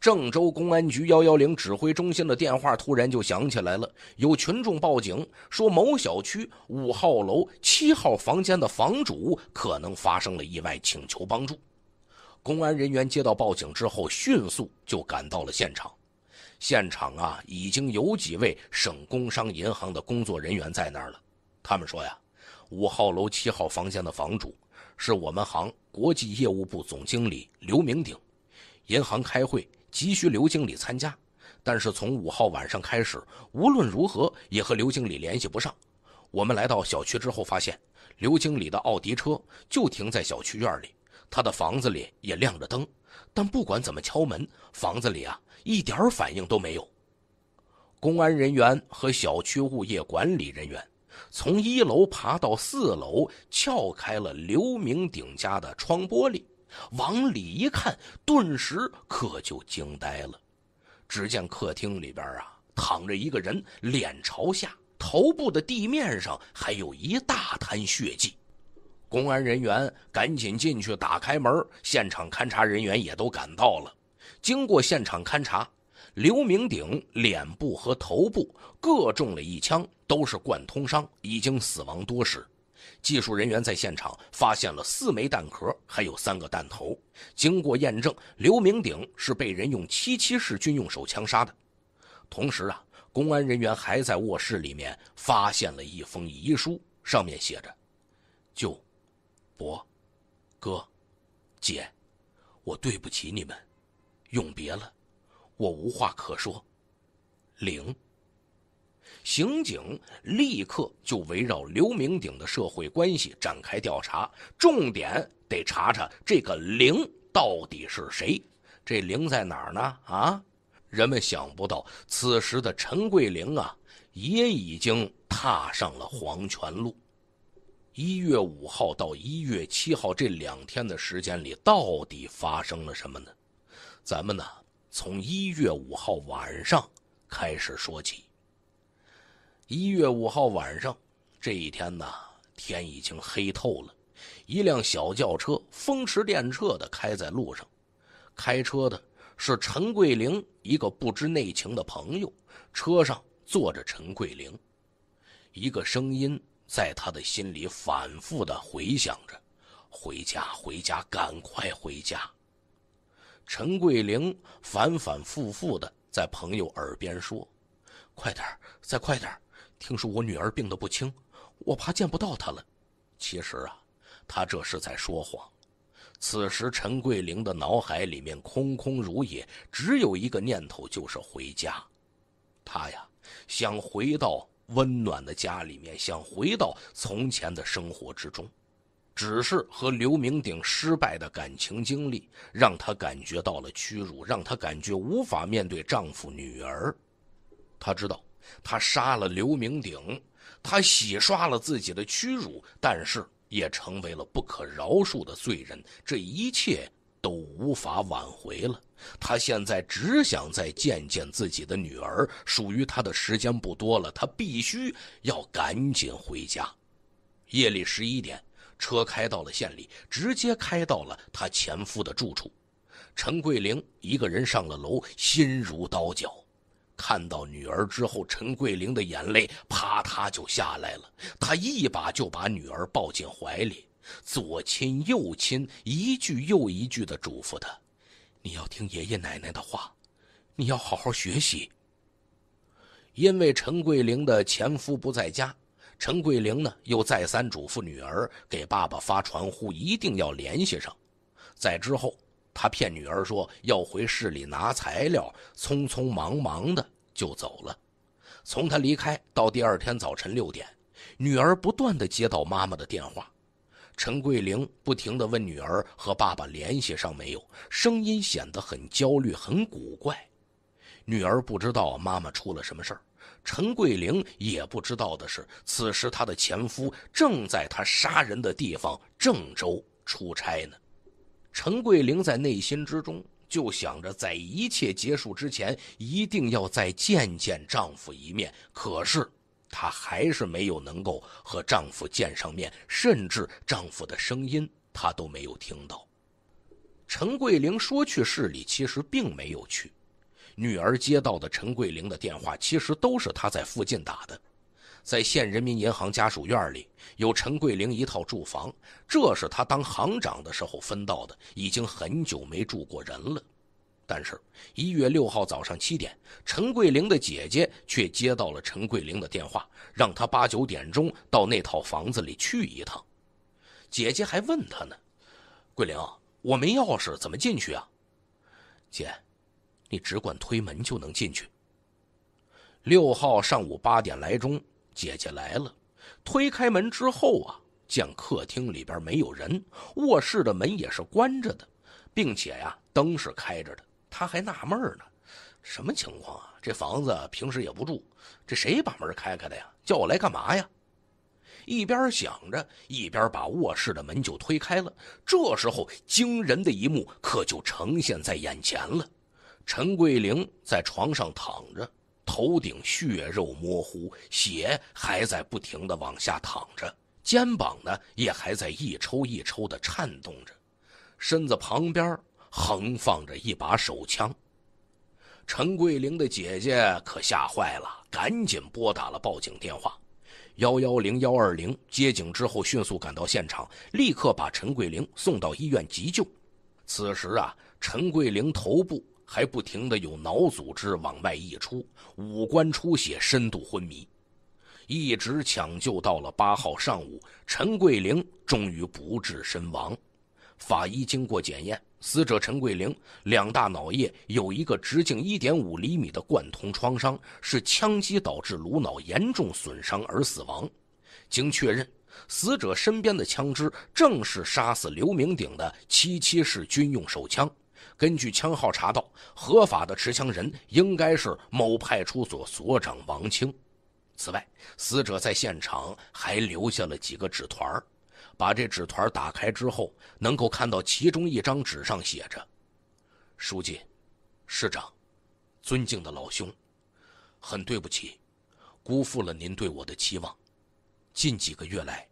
郑州公安局幺幺零指挥中心的电话突然就响起来了。有群众报警说，某小区五号楼七号房间的房主可能发生了意外，请求帮助。公安人员接到报警之后，迅速就赶到了现场。现场啊，已经有几位省工商银行的工作人员在那儿了。他们说呀，五号楼七号房间的房主。是我们行国际业务部总经理刘明鼎，银行开会急需刘经理参加，但是从五号晚上开始，无论如何也和刘经理联系不上。我们来到小区之后，发现刘经理的奥迪车就停在小区院里，他的房子里也亮着灯，但不管怎么敲门，房子里啊一点反应都没有。公安人员和小区物业管理人员。从一楼爬到四楼，撬开了刘明鼎家的窗玻璃，往里一看，顿时可就惊呆了。只见客厅里边啊，躺着一个人，脸朝下，头部的地面上还有一大滩血迹。公安人员赶紧进去打开门，现场勘查人员也都赶到了。经过现场勘查，刘明鼎脸部和头部各中了一枪。都是贯通伤，已经死亡多时。技术人员在现场发现了四枚弹壳，还有三个弹头。经过验证，刘明鼎是被人用七七式军用手枪杀的。同时啊，公安人员还在卧室里面发现了一封遗书，上面写着：“舅、伯、哥、姐，我对不起你们，永别了，我无话可说，零。”刑警立刻就围绕刘明鼎的社会关系展开调查，重点得查查这个“灵到底是谁，这“灵在哪儿呢？啊，人们想不到，此时的陈桂玲啊，也已经踏上了黄泉路。一月五号到一月七号这两天的时间里，到底发生了什么呢？咱们呢，从一月五号晚上开始说起。一月五号晚上，这一天呢，天已经黑透了。一辆小轿车风驰电掣的开在路上，开车的是陈桂玲一个不知内情的朋友，车上坐着陈桂玲。一个声音在他的心里反复的回响着：“回家，回家，赶快回家。”陈桂玲反反复复的在朋友耳边说：“快点，再快点。”听说我女儿病得不轻，我怕见不到她了。其实啊，她这是在说谎。此时陈桂玲的脑海里面空空如也，只有一个念头就是回家。她呀，想回到温暖的家里面，想回到从前的生活之中。只是和刘明鼎失败的感情经历，让她感觉到了屈辱，让她感觉无法面对丈夫、女儿。她知道。他杀了刘明鼎，他洗刷了自己的屈辱，但是也成为了不可饶恕的罪人。这一切都无法挽回了。他现在只想再见见自己的女儿，属于他的时间不多了，他必须要赶紧回家。夜里十一点，车开到了县里，直接开到了他前夫的住处。陈桂玲一个人上了楼，心如刀绞。看到女儿之后，陈桂玲的眼泪啪，嗒就下来了。她一把就把女儿抱进怀里，左亲右亲，一句又一句的嘱咐她：“你要听爷爷奶奶的话，你要好好学习。”因为陈桂玲的前夫不在家，陈桂玲呢又再三嘱咐女儿给爸爸发传呼，一定要联系上。在之后。他骗女儿说要回市里拿材料，匆匆忙忙的就走了。从他离开到第二天早晨六点，女儿不断的接到妈妈的电话，陈桂玲不停的问女儿和爸爸联系上没有，声音显得很焦虑，很古怪。女儿不知道妈妈出了什么事儿，陈桂玲也不知道的是，此时她的前夫正在她杀人的地方郑州出差呢。陈桂玲在内心之中就想着，在一切结束之前，一定要再见见丈夫一面。可是她还是没有能够和丈夫见上面，甚至丈夫的声音她都没有听到。陈桂玲说去市里，其实并没有去。女儿接到的陈桂玲的电话，其实都是她在附近打的。在县人民银行家属院里有陈桂玲一套住房，这是他当行长的时候分到的，已经很久没住过人了。但是，一月六号早上七点，陈桂玲的姐姐却接到了陈桂玲的电话，让她八九点钟到那套房子里去一趟。姐姐还问他呢：“桂玲，我没钥匙，怎么进去啊？”“姐，你只管推门就能进去。”六号上午八点来钟。姐姐来了，推开门之后啊，见客厅里边没有人，卧室的门也是关着的，并且呀，灯是开着的。他还纳闷呢，什么情况啊？这房子平时也不住，这谁把门开开的呀？叫我来干嘛呀？一边想着，一边把卧室的门就推开了。这时候，惊人的一幕可就呈现在眼前了：陈桂玲在床上躺着。头顶血肉模糊，血还在不停的往下淌着，肩膀呢也还在一抽一抽的颤动着，身子旁边横放着一把手枪。陈桂玲的姐姐可吓坏了，赶紧拨打了报警电话，幺幺零幺二零接警之后，迅速赶到现场，立刻把陈桂玲送到医院急救。此时啊，陈桂玲头部。还不停的有脑组织往外溢出，五官出血，深度昏迷，一直抢救到了八号上午，陈桂玲终于不治身亡。法医经过检验，死者陈桂玲两大脑叶有一个直径一点五厘米的贯通创伤，是枪击导致颅脑严重损伤而死亡。经确认，死者身边的枪支正是杀死刘明鼎的七七式军用手枪。根据枪号查到，合法的持枪人应该是某派出所所长王清。此外，死者在现场还留下了几个纸团把这纸团打开之后，能够看到其中一张纸上写着：“书记、市长、尊敬的老兄，很对不起，辜负了您对我的期望。近几个月来，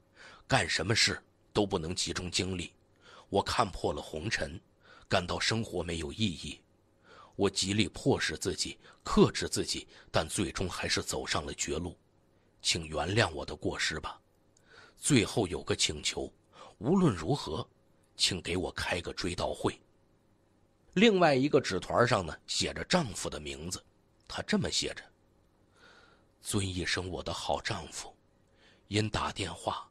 干什么事都不能集中精力，我看破了红尘。”感到生活没有意义，我极力迫使自己克制自己，但最终还是走上了绝路，请原谅我的过失吧。最后有个请求，无论如何，请给我开个追悼会。另外一个纸团上呢写着丈夫的名字，他这么写着：“尊一声我的好丈夫，因打电话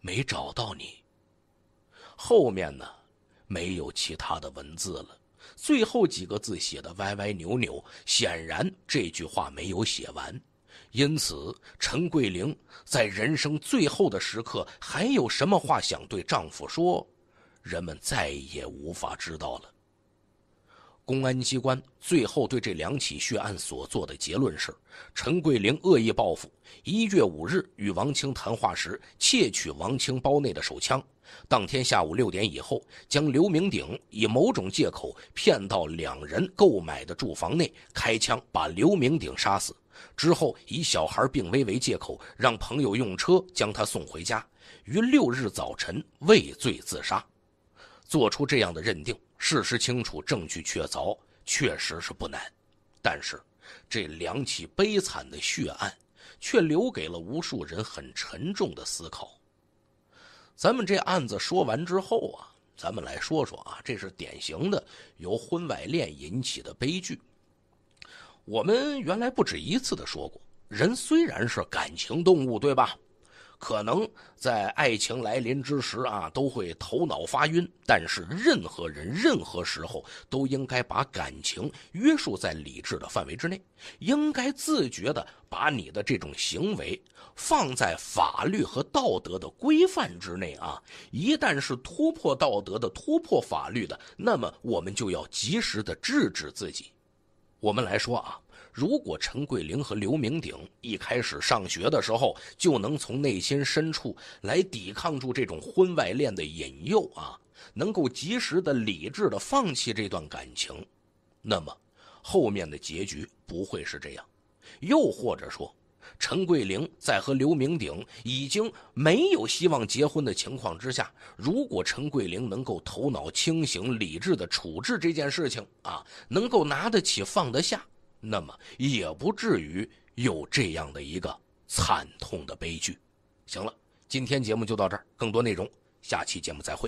没找到你。”后面呢？没有其他的文字了，最后几个字写的歪歪扭扭，显然这句话没有写完。因此，陈桂玲在人生最后的时刻还有什么话想对丈夫说，人们再也无法知道了。公安机关最后对这两起血案所做的结论是：陈桂玲恶意报复，一月五日与王清谈话时窃取王清包内的手枪。当天下午六点以后，将刘明鼎以某种借口骗到两人购买的住房内，开枪把刘明鼎杀死，之后以小孩病危为借口，让朋友用车将他送回家，于六日早晨畏罪自杀。做出这样的认定，事实清楚，证据确凿，确实是不难。但是，这两起悲惨的血案，却留给了无数人很沉重的思考。咱们这案子说完之后啊，咱们来说说啊，这是典型的由婚外恋引起的悲剧。我们原来不止一次的说过，人虽然是感情动物，对吧？可能在爱情来临之时啊，都会头脑发晕。但是任何人、任何时候都应该把感情约束在理智的范围之内，应该自觉的把你的这种行为放在法律和道德的规范之内啊！一旦是突破道德的、突破法律的，那么我们就要及时的制止自己。我们来说啊。如果陈桂林和刘明鼎一开始上学的时候就能从内心深处来抵抗住这种婚外恋的引诱啊，能够及时的理智的放弃这段感情，那么后面的结局不会是这样。又或者说，陈桂林在和刘明鼎已经没有希望结婚的情况之下，如果陈桂林能够头脑清醒、理智的处置这件事情啊，能够拿得起放得下。那么也不至于有这样的一个惨痛的悲剧。行了，今天节目就到这儿，更多内容下期节目再会。